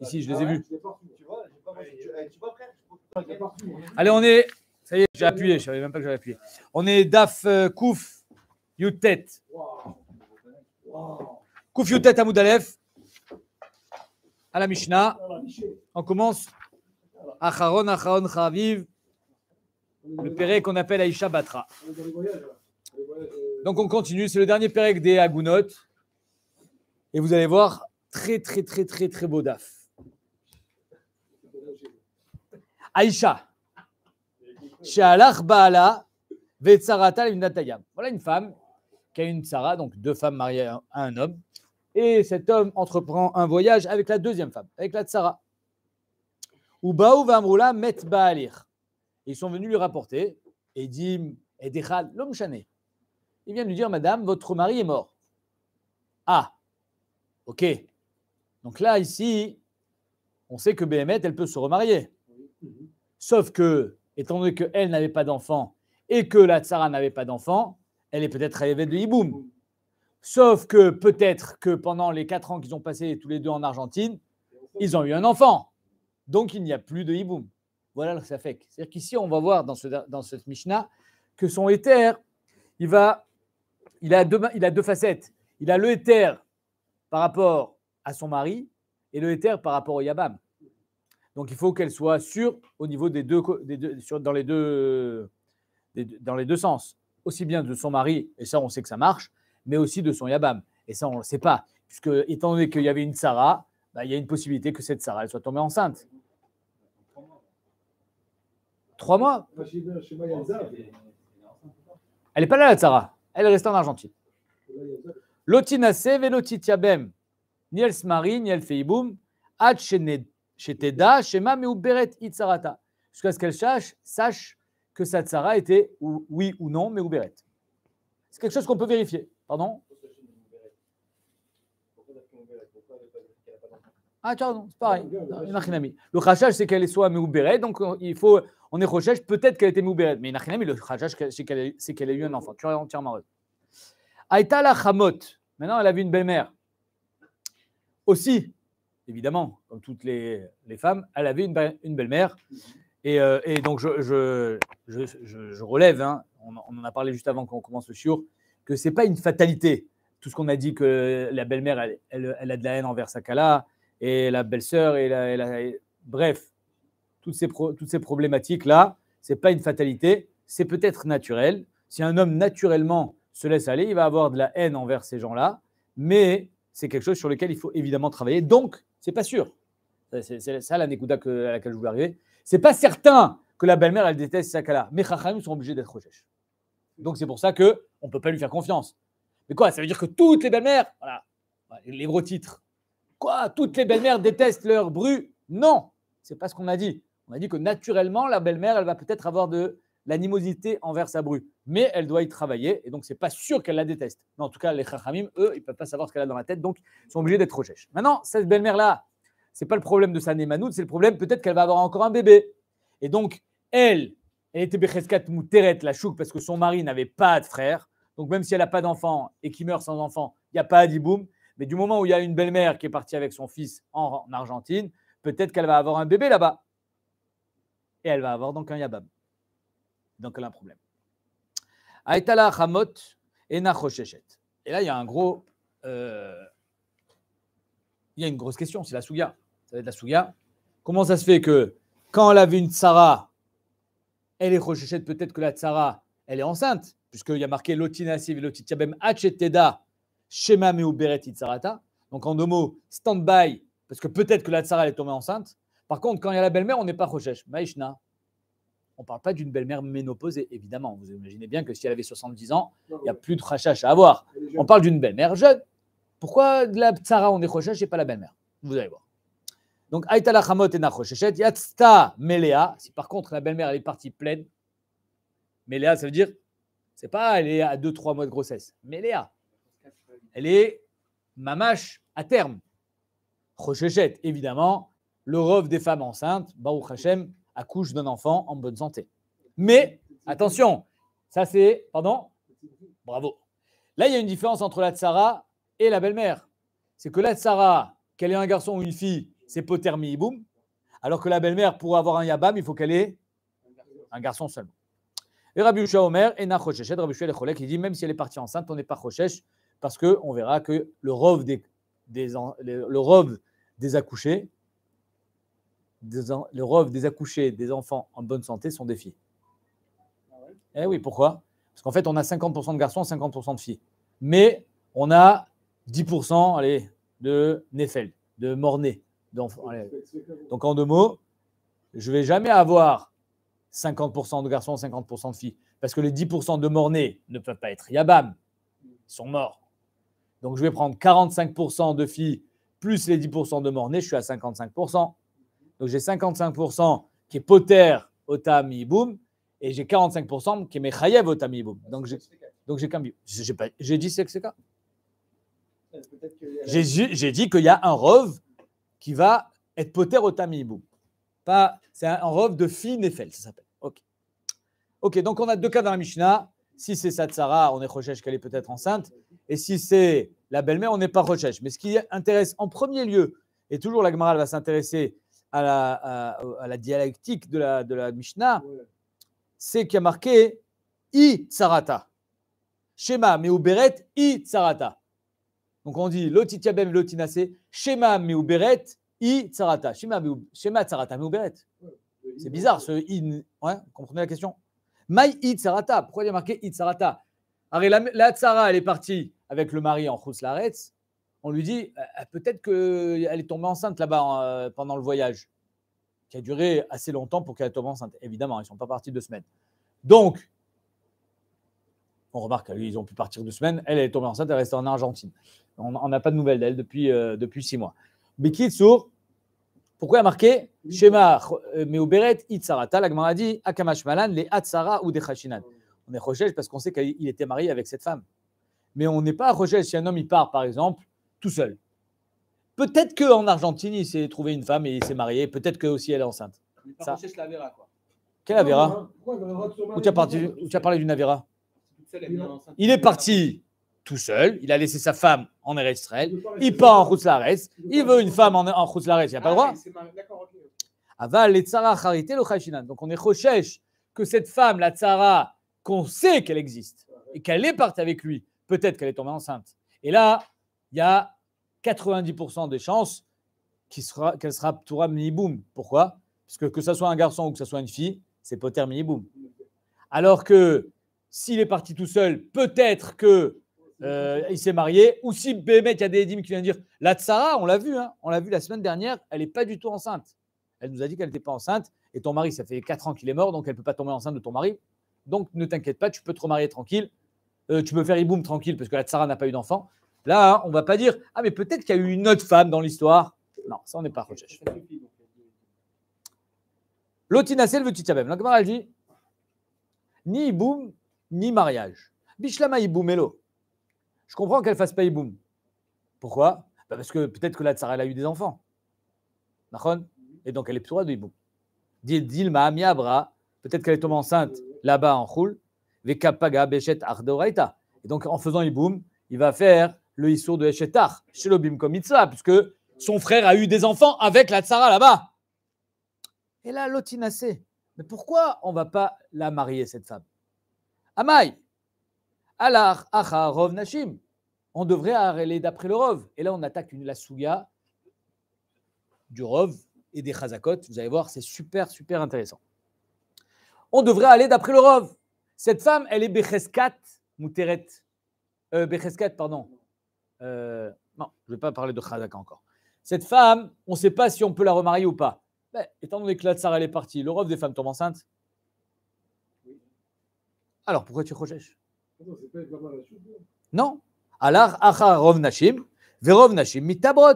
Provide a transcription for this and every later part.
Ah Ici, je les ai vus. Allez, on est. Ça y est, j'ai appuyé. Je savais même pas que j'avais appuyé. On est Daf euh, Kouf Youtet. Kouf Youtet Amoudalef. À la Mishnah. On commence. Acharon, Acharon, Chaviv. Le péré qu'on appelle Aïcha Batra. Donc on continue. C'est le dernier pérec des Agounot. Et vous allez voir, très, très, très, très, très beau Daf. Aïcha. Voilà une femme qui a une tsara, donc deux femmes mariées à un homme. Et cet homme entreprend un voyage avec la deuxième femme, avec la Tsara. Ou Baou Met Baalir. Ils sont venus lui rapporter Edim, Edechal, l'homme Ils viennent lui dire Madame, votre mari est mort. Ah, ok. Donc là, ici, on sait que Béhémet, elle peut se remarier. Sauf que, étant donné qu'elle n'avait pas d'enfant et que la Tsara n'avait pas d'enfant, elle est peut-être arrivée de Hiboum. Sauf que peut-être que pendant les quatre ans qu'ils ont passé tous les deux en Argentine, ils ont eu un enfant. Donc il n'y a plus de Hiboum. Voilà ça fait. C'est-à-dire qu'ici, on va voir dans, ce, cette Mishnah que son éther, il, va, il, a deux, il a deux facettes. Il a le éther par rapport à son mari et le éther par rapport au Yabam. Donc il faut qu'elle soit sûre au niveau des deux, dans, les deux, dans les deux sens. Aussi bien de son mari, et ça on sait que ça marche, mais aussi de son Yabam. Et ça on ne le sait pas, puisque étant donné qu'il y avait une Sarah, bah, il y a une possibilité que cette Sarah elle soit tombée enceinte. Trois mois Elle n'est pas là, la Sarah. Elle est restée en Argentine. Lotina Seve, Yabem, ni ni elle chez Teda, chez ou Beret Itzarata, jusqu'à ce qu'elle sache, sache que sa tsara était ou, oui ou non mais Beret. C'est quelque chose qu'on peut vérifier. Pardon Ah, non, c'est pareil. Le rachage, c'est qu'elle soit Meuberet, donc euh, il faut, on est recherche, peut-être qu'elle était Meuberet, mais le rachage, c'est qu'elle a eu un enfant. Tu es entièrement heureux. Aïta la Maintenant, elle a vu une belle-mère. Aussi, évidemment, comme toutes les, femmes, elle avait une, belle-mère. Euh, et, donc, je, je, relève, hein, on, en a parlé juste avant qu'on commence le show, que ce n'est pas une fatalité. Tout ce qu'on a dit que la belle-mère, elle, a de la haine envers sa Sakala, et la belle-sœur, et, la, bref, toutes ces, toutes ces problématiques-là, ce n'est pas une fatalité, c'est peut-être naturel. Si un homme naturellement se laisse aller, il va avoir de la haine envers ces gens-là, mais c'est quelque chose sur lequel il faut évidemment travailler. Donc, c'est pas sûr. C'est ça la à laquelle je voulais arriver. C'est pas certain que la belle-mère, elle déteste Sakala. Mais Chachamim sont obligés d'être recherchés. Donc c'est pour ça que on peut pas lui faire confiance. Mais quoi Ça veut dire que toutes les belles-mères, voilà, les gros titres. Quoi Toutes les belles-mères détestent leur bru Non, c'est pas ce qu'on a dit. On a dit que naturellement, la belle-mère, elle va peut-être avoir de l'animosité envers sa bru. Mais elle doit y travailler, et donc c'est pas sûr qu'elle la déteste. Mais en tout cas, les chachamim, eux, ils peuvent pas savoir ce qu'elle a dans la tête, donc ils sont obligés d'être recherches. Maintenant, cette belle-mère-là, c'est pas le problème de sa Manoud, c'est le problème peut-être qu'elle va avoir encore un bébé. Et donc, elle, elle était Becheskat Mouteret, la chouk, parce que son mari n'avait pas de frère. Donc même si elle n'a pas d'enfant et qu'il meurt sans enfant, il n'y a pas d'iboum. Mais du moment où il y a une belle-mère qui est partie avec son fils en, Argentine, peut-être qu'elle va avoir un bébé là-bas. Et elle va avoir donc un yabab donc, elle a un problème. et là, il y a un gros. Euh, il y a une grosse question, c'est la Souya. Ça va être la Souya. Comment ça se fait que quand elle vu une Tsara, elle est Rochechette, peut-être que la Tsara, elle est enceinte, puisqu'il y a marqué Lotinasiv et Lotitiabem Hacheteda, Shema bereti Tsarata. Donc, en deux mots, stand by, parce que peut-être que la Tsara, elle est tombée enceinte. Par contre, quand il y a la belle-mère, on n'est pas rochech. Maïshna, on ne parle pas d'une belle-mère ménopausée, évidemment. Vous imaginez bien que si elle avait 70 ans, il n'y a plus de rachach à avoir. On parle d'une belle-mère jeune. Pourquoi de la tsara on est recherche et pas la belle-mère Vous allez voir. Donc, Aïtala Hamot et Nachoshechet, Yatsta Melea. Si par contre la belle-mère elle est partie pleine, Melea, ça veut dire, c'est pas elle est à 2-3 mois de grossesse. Melea, elle est mamache à terme. Rochechette, évidemment, le rêve des femmes enceintes, Baruch Hashem, accouche d'un enfant en bonne santé. Mais attention, ça c'est, pardon, bravo. Là, il y a une différence entre la tsara et la belle-mère. C'est que la tsara, qu'elle ait un garçon ou une fille, c'est potermi, boum. Alors que la belle-mère, pour avoir un yabam, il faut qu'elle ait un garçon seulement. Et Rabbi Omer, et Rabbi il dit même si elle est partie enceinte, on n'est pas Rochèche, parce qu'on verra que le robe des, le rove des accouchés, des, le des accouchés, des enfants en bonne santé sont des filles. Ah eh oui, pourquoi Parce qu'en fait, on a 50% de garçons, 50% de filles. Mais on a 10% allez, de Neffel, de Mornay. Donc en deux mots, je vais jamais avoir 50% de garçons, 50% de filles. Parce que les 10% de morts-nés ne peuvent pas être Yabam. Ils sont morts. Donc je vais prendre 45% de filles plus les 10% de morts-nés, je suis à 55%. Donc j'ai 55% qui est poter au tamiboum et j'ai 45% qui est Mechayev au tamiboum. Donc j'ai donc j'ai J'ai, dit c'est que c'est j'ai, j'ai dit qu'il y a un rove qui va être poter au tamiboum. Pas, c'est un, Rov rove de fille Nefel, ça s'appelle. Ok. Ok, donc on a deux cas dans la Mishnah. Si c'est Satsara, on est recherche qu'elle est peut-être enceinte. Et si c'est la belle-mère, on n'est pas recherche. Mais ce qui intéresse en premier lieu, et toujours la Gemara va s'intéresser à la, dialectique de la, de Mishnah, c'est qu'il y a marqué I tsarata. Shema uberet I tsarata. Donc on dit lotitiabem lotinase, Shema meuberet I tsarata. Shema, shema tsarata meuberet. C'est bizarre ce I. vous comprenez la question Mai I tsarata. Pourquoi il y a marqué I tsarata la, la tsara, elle est partie avec le mari en khuslaretz on lui dit «Ah, ah, peut-être qu'elle est tombée enceinte là-bas hein, euh, pendant le voyage, qui a duré assez longtemps pour qu'elle tombe enceinte. Évidemment, ils ne sont pas partis deux semaines. Donc, on remarque qu'ils ont pu partir deux semaines. Elle, est tombée enceinte, elle est restée en Argentine. On n'a pas de nouvelles d'elle depuis, euh, depuis six mois. est sourd pourquoi a marqué Shema euh, la Malan, ou On est rejeté parce qu'on sait qu'il était marié avec cette femme. Mais on n'est pas rejeté si un homme il part, par exemple, tout seul. Peut-être qu'en Argentine, il s'est trouvé une femme et il s'est marié. Peut-être que aussi elle est enceinte. c'est la Vera, Quelle Où tu as, as, parlé d'une Avera Il est parti tout seul, il a laissé sa femme en Eretz il part en Khoutz il veut une femme en, en il n'y a pas le ah, droit. Aval charité le Donc on est recherche que cette femme, la Tsara, qu'on sait qu'elle existe et qu'elle est partie avec lui, peut-être qu'elle est tombée enceinte. Et là, il y a 90% des chances qu'elle sera, qu'elle sera mini-boom. Pourquoi Parce que que ce soit un garçon ou que ce soit une fille, c'est pas mini-boom. Alors que s'il est parti tout seul, peut-être que euh, il s'est marié. Ou si Bémet, il y a des édimes qui viennent dire La Tsara, on l'a vu, hein, on l'a vu la semaine dernière, elle n'est pas du tout enceinte. Elle nous a dit qu'elle n'était pas enceinte. Et ton mari, ça fait 4 ans qu'il est mort, donc elle ne peut pas tomber enceinte de ton mari. Donc ne t'inquiète pas, tu peux te remarier tranquille. Euh, tu peux faire Iboum tranquille parce que la Tsara n'a pas eu d'enfant. Là, hein, on ne va pas dire Ah, mais peut-être qu'il y a eu une autre femme dans l'histoire. Non, ça, on n'est pas recherche. celle veut titiabem. Donc, elle dit Ni iboum, ni mariage. Bishlama iboum hello. Je comprends qu'elle ne fasse pas iboum. Pourquoi bah, Parce que peut-être que la tsara, elle a eu des enfants. Et donc, elle est psoura de iboum. Dilma, miabra. Peut-être qu'elle est tombée enceinte là-bas en Khoul. Vekapaga, bechet, ardoraita. Et donc, en faisant iboum, il va faire le Issour de Eshetar, chez le puisque son frère a eu des enfants avec la Tsara là-bas. Et là, Lotinacé, mais pourquoi on ne va pas la marier, cette femme Amai, Alar, Acha, Rov, Nashim. On devrait aller d'après le Rov. Et là, on attaque une, la du Rov et des Chazakot. Vous allez voir, c'est super, super intéressant. On devrait aller d'après le Rov. Cette femme, elle est Becheskat, muteret, Euh, Becheskat, pardon. Euh, non, je ne vais pas parler de Khadaka encore. Cette femme, on ne sait pas si on peut la remarier ou pas. étant donné que la tsar, elle est partie, le des femmes tombe enceinte. Alors pourquoi tu recherches Non. Alors, Acharov Nashim, Verov Nashim, Mitabrot,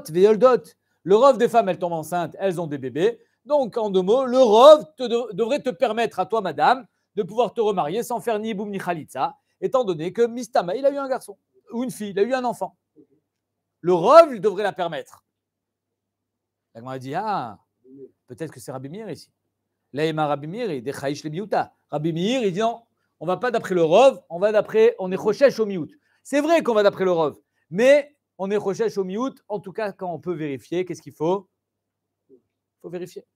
Le rov des femmes, elles tombent enceintes, elles ont des bébés. Donc, en deux mots, le rov devrait te permettre à toi, madame, de pouvoir te remarier sans faire ni boum ni khalitza, étant donné que Mistama, il a eu un garçon ou une fille, il a eu un enfant le Rov devrait la permettre. La dit Ah, peut-être que c'est Rabbi ici. Laïma Rabbi Meir Rabbi il dit Non, on va pas d'après le Rov, on va d'après, on est recherche au Miout. C'est vrai qu'on va d'après le Rov, mais on est recherche au Miout, en tout cas quand on peut vérifier, qu'est-ce qu'il faut Il faut vérifier.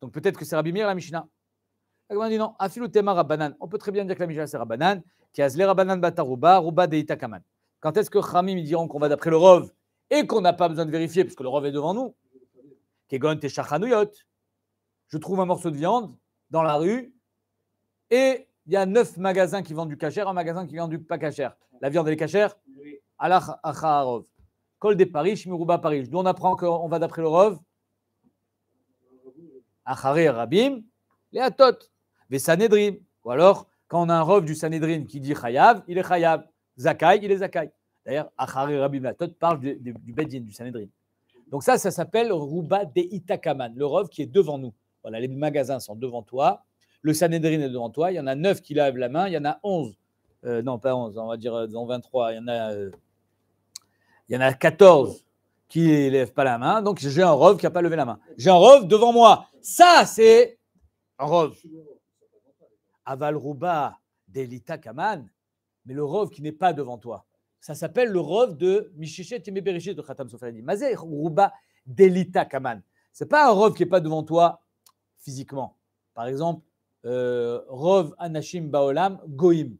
Donc peut-être que c'est Rabbi Meir la Mishnah. La dit Non, On peut très bien dire que la Mishnah c'est Rabbanan, qui a Zle Rabbanan Bataruba, Ruba Deita Kaman. Quand est-ce que Khamim diront qu'on va d'après le Rov et qu'on n'a pas besoin de vérifier puisque le rove est devant nous Kegon Techachanouyot. Je trouve un morceau de viande dans la rue et il y a neuf magasins qui vendent du cachère, un magasin qui vend du pas cachère. La viande, elle est cachère Allah rove. Kol des Paris, Shmirouba Paris. D'où on apprend qu'on va d'après le Rov Acharir Rabim, le Atot, Ou alors, quand on a un rove du Sanedrin qui dit Chayav, il est Chayav. Zakaï, il est Zakaï. D'ailleurs, Achari Rabbi Matot parle du, du, du Sanhedrin. Donc ça, ça s'appelle Rouba de Itakaman, le Rov qui est devant nous. Voilà, les magasins sont devant toi, le Sanhedrin est devant toi, il y en a 9 qui lèvent la main, il y en a 11, euh, non pas 11, on va dire 23, euh, il y en a, euh, il y en a 14 qui ne lèvent pas la main, donc j'ai un Rov qui n'a pas levé la main. J'ai un Rov devant moi. Ça, c'est un Rov. Aval Rouba de Itakaman, mais le rove qui n'est pas devant toi. Ça s'appelle le rove de Mishichet et de Khatam Soferani. Mazer Ruba Delita Kaman. Ce n'est pas un rove qui n'est pas devant toi physiquement. Par exemple, euh, rove Anashim Baolam Goim.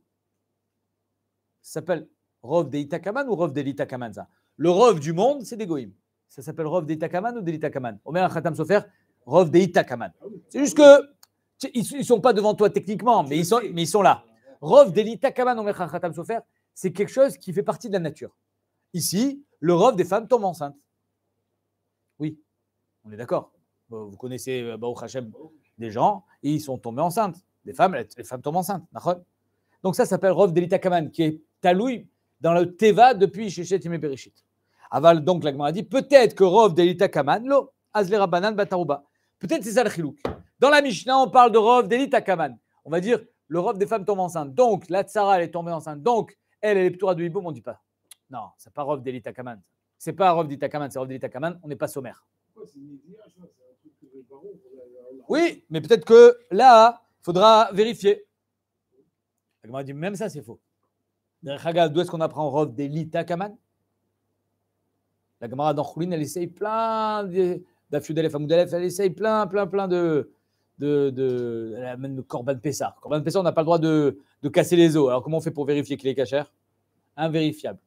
Ça s'appelle rove Delita Kaman ou rove Delita Kaman, Le rove du monde, c'est des Goim. Ça s'appelle rove Delita Kaman ou Delita Kaman Omer Khatam Sofer, rove Delita Kaman. C'est juste que. Ils ne sont pas devant toi techniquement, mais ils sont, mais ils sont là. Rov Deli Takaman c'est quelque chose qui fait partie de la nature. Ici, le Rov des femmes tombe enceinte. Oui, on est d'accord. Vous connaissez euh, Baou des gens, ils sont tombés enceintes. Les femmes, les femmes tombent enceintes. Donc ça, s'appelle Rov Deli Kaman, qui est talouille dans le Teva depuis Shechet et Bereshit. Aval, donc, la a dit peut-être que Rov Delita Kaman, lo, Azlera Banan Peut-être c'est ça le chilouk. Dans la Mishnah, on parle de Rov Delita Kaman. On va dire l'Europe des femmes tombe enceinte. Donc, la Tsara, elle est tombée enceinte. Donc, elle, elle est plutôt de Hiboum. On ne dit pas. Non, c'est pas robe d'Elita Kaman. C'est pas robe d'Elita Kaman, c'est robe d'Elita Kaman. On n'est pas sommaire. Oui, mais peut-être que là, il faudra vérifier. La dit même ça, c'est faux. D'où est-ce qu'on apprend robe d'Elita Kaman La Gemara dans Khoulin, elle essaye plein d'Afiudelef, Amoudalef, elle essaye plein, plein, plein de, de, de, Corban Pessar. Corban Pessar, on n'a pas le droit de, casser les os. Alors, comment on fait pour vérifier qu'il est cachère Invérifiable.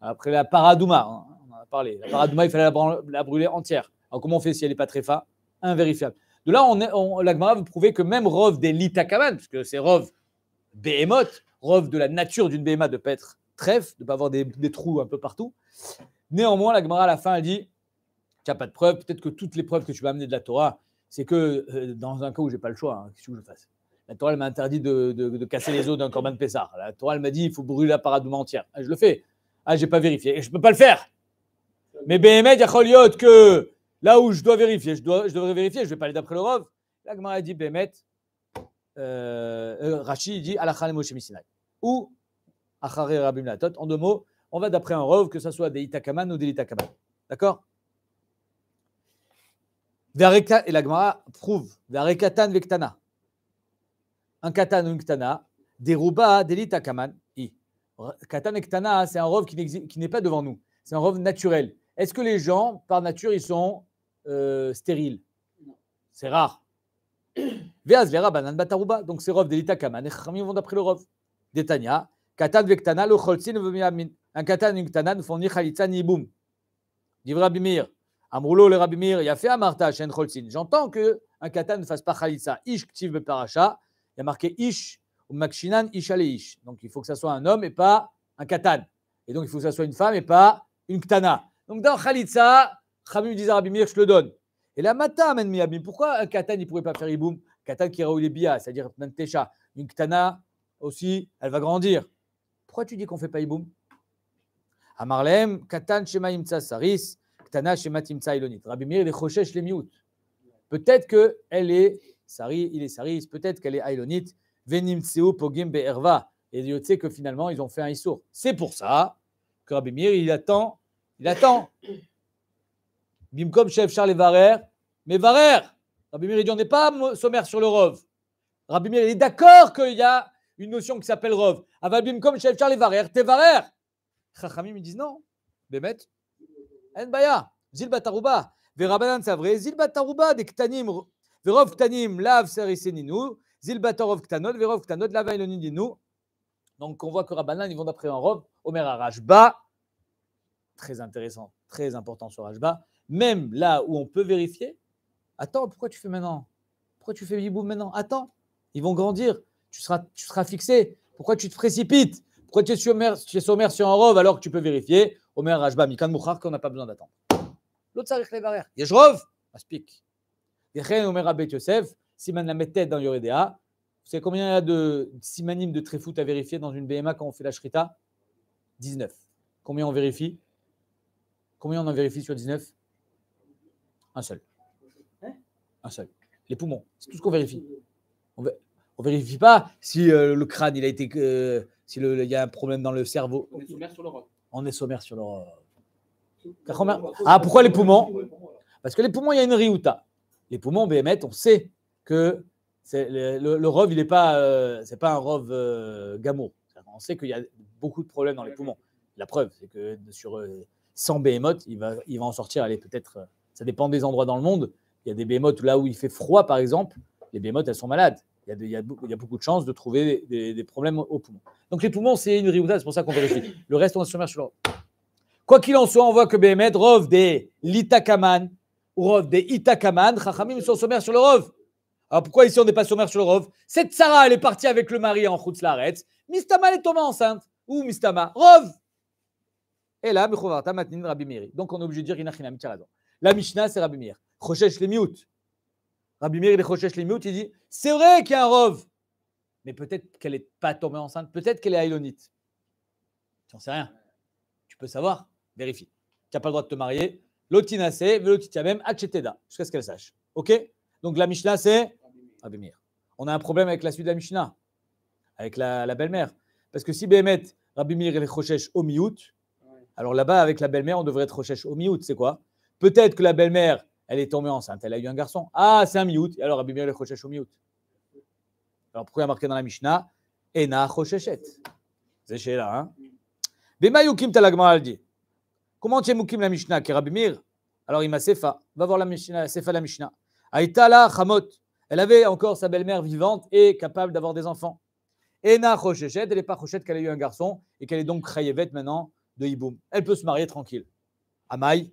Après la paradouma, hein, on en a parlé. La paradouma, il fallait la, brûler entière. Alors, comment on fait si elle n'est pas très fa Invérifiable. De là, on, est, l'Agmara veut prouver que même Rov des Litakaman, puisque c'est Rov béhémoth, Rov de la nature d'une béhéma de ne pas être trèfle, de ne pas avoir des, trous un peu partout. Néanmoins, l'Agmara, à la fin, elle dit Tu n'as pas de preuves. Peut-être que toutes les preuves que tu vas amener de la Torah, c'est que euh, dans un cas où j'ai pas le choix, hein, qu'est-ce que je fasse La Torah m'a interdit de, casser les os d'un corban de Pessar. La Torah m'a dit il faut brûler la parade entière. Ah, je le fais. Ah, j'ai pas vérifié. Et je peux pas le faire. Mais à que là où je dois vérifier, je, dois, je devrais vérifier, je vais pas aller d'après le Rov. a dit Béhémet euh, euh dit Alachan Moshe Misinai. Ou Achare Rabim En deux mots, on va d'après un Rov, que ce soit des Itakaman ou des Itakaman. D'accord et la Gemara prouve. Varekatan vektana. Un katan ou une Deruba delita kaman. I. Katan et c'est un rove qui n'est pas devant nous. C'est un rove naturel. Est-ce que les gens, par nature, ils sont euh, stériles C'est rare. Veaz vera banan bataruba. Donc c'est rove delita kaman. Et chachamim vont d'après le rove. Detania. Katan vektana lo cholzin vemiamin. Un katan et une ktana ne font ni chalitza ni Divra bimir. Amroulo le Rabbi Mir, il a fait Amarta Shen Cholzin. J'entends que un katan ne fasse pas Khalitsa. Ish Ktiv Beparacha. Il y a marqué Ish ou Makshinan Ish Ish. Donc il faut que ça soit un homme et pas un katan. Et donc il faut que ça soit une femme et pas une ktana. Donc dans Khalitsa, Khamim disait à Rabbi Mir, je le donne. Et la Mata Abim, Pourquoi un katan il ne pourrait pas faire Iboum Katan qui raoule bi'a, c'est-à-dire n'techa Une ktana aussi, elle va grandir. Pourquoi tu dis qu'on fait pas Iboum Amarlem, katan shemaim saris, Aktana Shematimtsa Ilonit. Rabbi Meir, il est Choshesh miout. Peut-être qu'elle est Sari, il est sari, peut-être qu'elle est Ailonit. Venim Tseu Pogim Be'erva. Et Dieu sait que finalement, ils ont fait un Issour. C'est pour ça que Rabbi Meir, il attend, il attend. Bimkom Chef Charles Varer, mais Varer, Rabbi Meir, il dit, on n'est pas sommaire sur le Rov. Rabbi Meir, il est d'accord qu'il y a une notion qui s'appelle Rov. Aval Bimkom Chef Charles Varer, Varer? Chachamim, ils disent non. Bémet, en baya. Zilbat c'est vrai. Ktanim. lav Zilbat lav Donc, on voit que Rabbanan, ils vont d'après en robe. Omer Rajba. Très intéressant, très important sur Rajba. Même là où on peut vérifier. Attends, pourquoi tu fais maintenant Pourquoi tu fais Biboum maintenant Attends, ils vont grandir. Tu seras, tu seras fixé. Pourquoi tu te précipites Pourquoi tu es sur Omer, es sur un robe alors que tu peux vérifier Omer Rajba, Mikan Mouchar, qu'on n'a pas besoin d'attendre. L'autre, ça les barrières. Yeshrov, Aspik. Yechen Omer Abet Yosef, Siman la mettait dans Yoredea. Vous savez combien il y a de simanim de tréfout à vérifier dans une BMA quand on fait la Shrita 19. Combien on vérifie Combien on en vérifie sur 19 Un seul. Hein un seul. Les poumons, c'est tout ce qu'on vérifie. On ne vérifie pas si euh, le crâne, il a été, euh, si il y a un problème dans le cerveau. On est sur le l'Europe on est sommaire sur leur. Euh, ah, pourquoi les poumons Parce que les poumons, il y a une riouta. Les poumons, BMET, on sait que c'est le, rove, il n'est pas, euh, c'est pas un rove euh, On sait qu'il y a beaucoup de problèmes dans les poumons. La preuve, c'est que sur euh, sans 100 il va, il va en sortir, allez, peut-être, ça dépend des endroits dans le monde. Il y a des behemoths là où il fait froid, par exemple, les behemoths, elles sont malades il y, a beaucoup de chances de trouver des, problèmes aux poumons. Donc les poumons, c'est une riouda, c'est pour ça qu'on vérifie. Le reste, on se sommaire sur rove. Quoi qu'il en soit, on voit que Béhémet rov des litakaman ou rov des itakaman. Chachamim sont sommaires sur le rov. Alors pourquoi ici on n'est pas sommaire sur le rov Cette Sarah, elle est partie avec le mari en khoutz Mistama, elle est tombée enceinte. Ou Mistama, rov. Et là, Mechovarta, Matnin, Rabbi Donc on est obligé de dire Inachinam, tu raison. La Mishnah, c'est Rabbi Meir. les Rabbi Meir il dit c'est vrai qu'il y a un rove, mais peut-être qu'elle n'est pas tombée enceinte, peut-être qu'elle est aïlonite. Tu n'en sais rien. Tu peux savoir, vérifie. Tu n'as pas le droit de te marier. Lotinase, même, acheteda, jusqu'à ce qu'elle sache. OK Donc la Mishnah, c'est Rabbi On a un problème avec la suite de la Mishnah, avec la, belle-mère. Parce que si Béhémet, Rabbi Meir et au mi-août, alors là-bas, avec la belle-mère, on devrait être Rochèche au mi-août. C'est quoi Peut-être que la belle-mère, elle est tombée enceinte, elle a eu un garçon. Ah, c'est un miout. alors, Rabbi Meir est au ou miout. Alors, pourquoi a marqué dans la Mishnah Ena choshechet. C'est chez là, hein Bemayoukim yukim talagma dit. Comment tu es la Mishnah Qui Rabbi Alors, il m'a sefa. Va voir la Mishnah, sefa la Mishnah. Aïtala Khamot. Elle avait encore sa belle-mère vivante et capable d'avoir des enfants. Ena choshechet, Elle n'est pas choshechet, qu'elle a eu un garçon et qu'elle est donc Krayevet maintenant de Iboum. Elle peut se marier tranquille. Amai,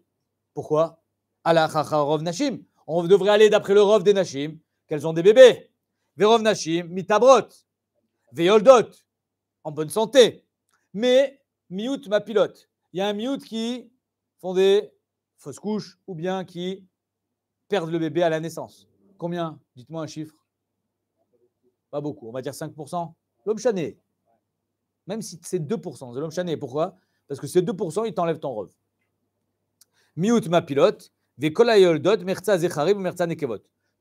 Pourquoi rov nashim. On devrait aller d'après le rov des nashim, qu'elles ont des bébés. Verov nashim, mitabrot, veyoldot, en bonne santé. Mais miout ma pilote. Il y a un miout qui font des fausses couches ou bien qui perdent le bébé à la naissance. Combien Dites-moi un chiffre. Pas beaucoup. On va dire 5%. L'homme chané. Même si c'est 2% de l'homme chané. Pourquoi Parce que c'est 2%, il t'enlève ton rove. Miout ma pilote.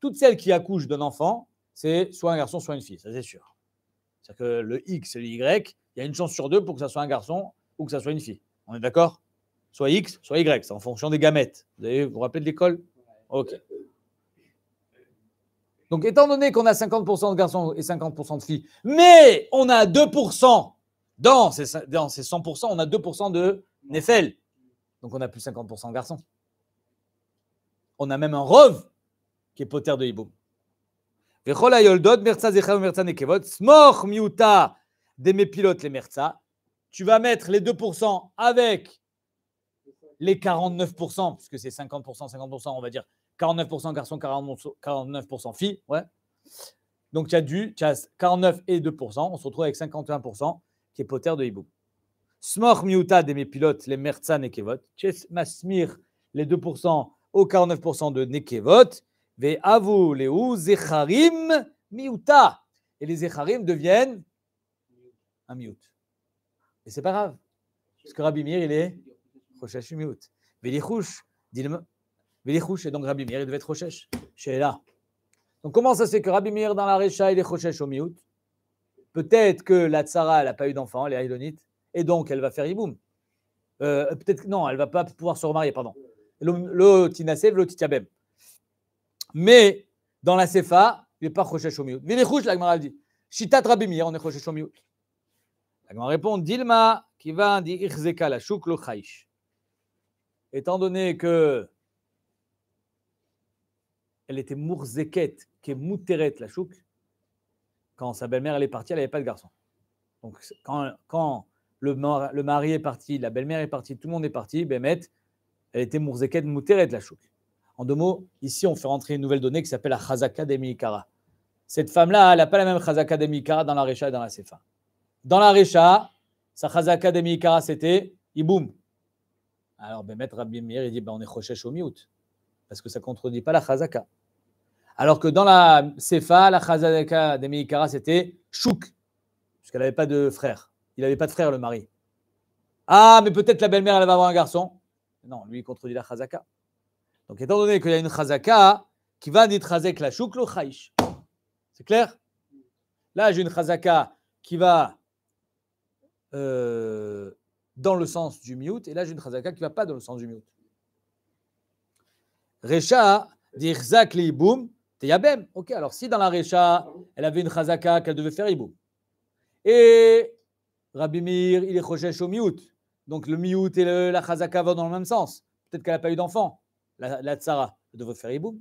Toutes celles qui accouchent d'un enfant, c'est soit un garçon, soit une fille, ça c'est sûr. C'est-à-dire que le X et le Y, il y a une chance sur deux pour que ça soit un garçon ou que ça soit une fille. On est d'accord Soit X, soit Y, c'est en fonction des gamètes. Vous vous, rappelez de l'école Ok. Donc étant donné qu'on a 50% de garçons et 50% de filles, mais on a 2% dans ces, dans 100%, on a 2% de Nefel. Donc on a plus 50% de garçons on a même un rove qui est poter de hiboum. Vechol Yoldot, merza zecha merza nekevot, miuta des mépilotes les merza. Tu vas mettre les 2% avec les 49%, puisque c'est 50%, 50%, on va dire 49% garçon 49% filles. Donc tu as du, tu 49 et 2%, on se retrouve avec 51% qui est poter de hiboum. Smoch miuta des pilotes, les merza nekevot. Tu masmir les 2% au 49% de Nekevot, Ve Avu Leu Zecharim Miuta. Et les Zecharim deviennent un miout. Et c'est pas grave. Parce que Rabbi Mir, il est Rochesh miout. les Velichouch, et donc Rabbi Mir, il devait être Rochesh. Chez là. Donc comment ça se fait que Rabbi dans la Récha, il est Rochesh au miout Peut-être que la Tsara, elle n'a pas eu d'enfant, elle est et donc elle va faire Iboum. Euh, peut-être non, elle va pas pouvoir se remarier, pardon le Tinasev, le Titiabem. Mais dans la Sefa, il n'est pas Mais les Vilichush, la Gemara dit. Shitat Rabimir, on est Choshesh Omiyut. La grand-mère répond Dilma, qui va dit irzeka la chouk le Khaïch. Étant donné que elle était Mourzeket, qui est Mouteret, la Chouk, quand sa belle-mère elle est partie, elle n'avait pas de garçon. Donc quand, quand le, mari, le mari est parti, la belle-mère est partie, tout le monde est parti, Bémet, elle était Mourzeked Mouteret la chouk. En deux mots, ici, on fait rentrer une nouvelle donnée qui s'appelle la Chazaka d'Emikara. Cette femme-là, elle n'a pas la même Chazaka d'Emikara dans la Recha et dans la Sefa. Dans la Recha, sa Chazaka d'Emikara, c'était Iboum. Alors, ben, maître Rabbi Meir, il dit ben, on est au parce que ça ne contredit pas la Chazaka. Alors que dans la Sefa, la Chazaka d'Emikara, c'était Chouk, puisqu'elle n'avait pas de frère. Il n'avait pas de frère, le mari. Ah, mais peut-être la belle-mère, elle va avoir un garçon. Non, lui, il contredit la chazaka. Donc, étant donné qu'il y a une chazaka qui va nitrazek la chouk lo C'est clair Là, j'ai une chazaka qui va euh, dans le sens du miout, et là, j'ai une chazaka qui ne va pas dans le sens du miout. Recha, dirzak li boum, yabem. Ok, alors si dans la Recha, elle avait une chazaka qu'elle devait faire iboum. Et Rabbi il est recherché au miout. Donc le miout et le, la chazaka vont dans le même sens. Peut-être qu'elle n'a pas eu d'enfant, la, la tsara. devrait faire iboum.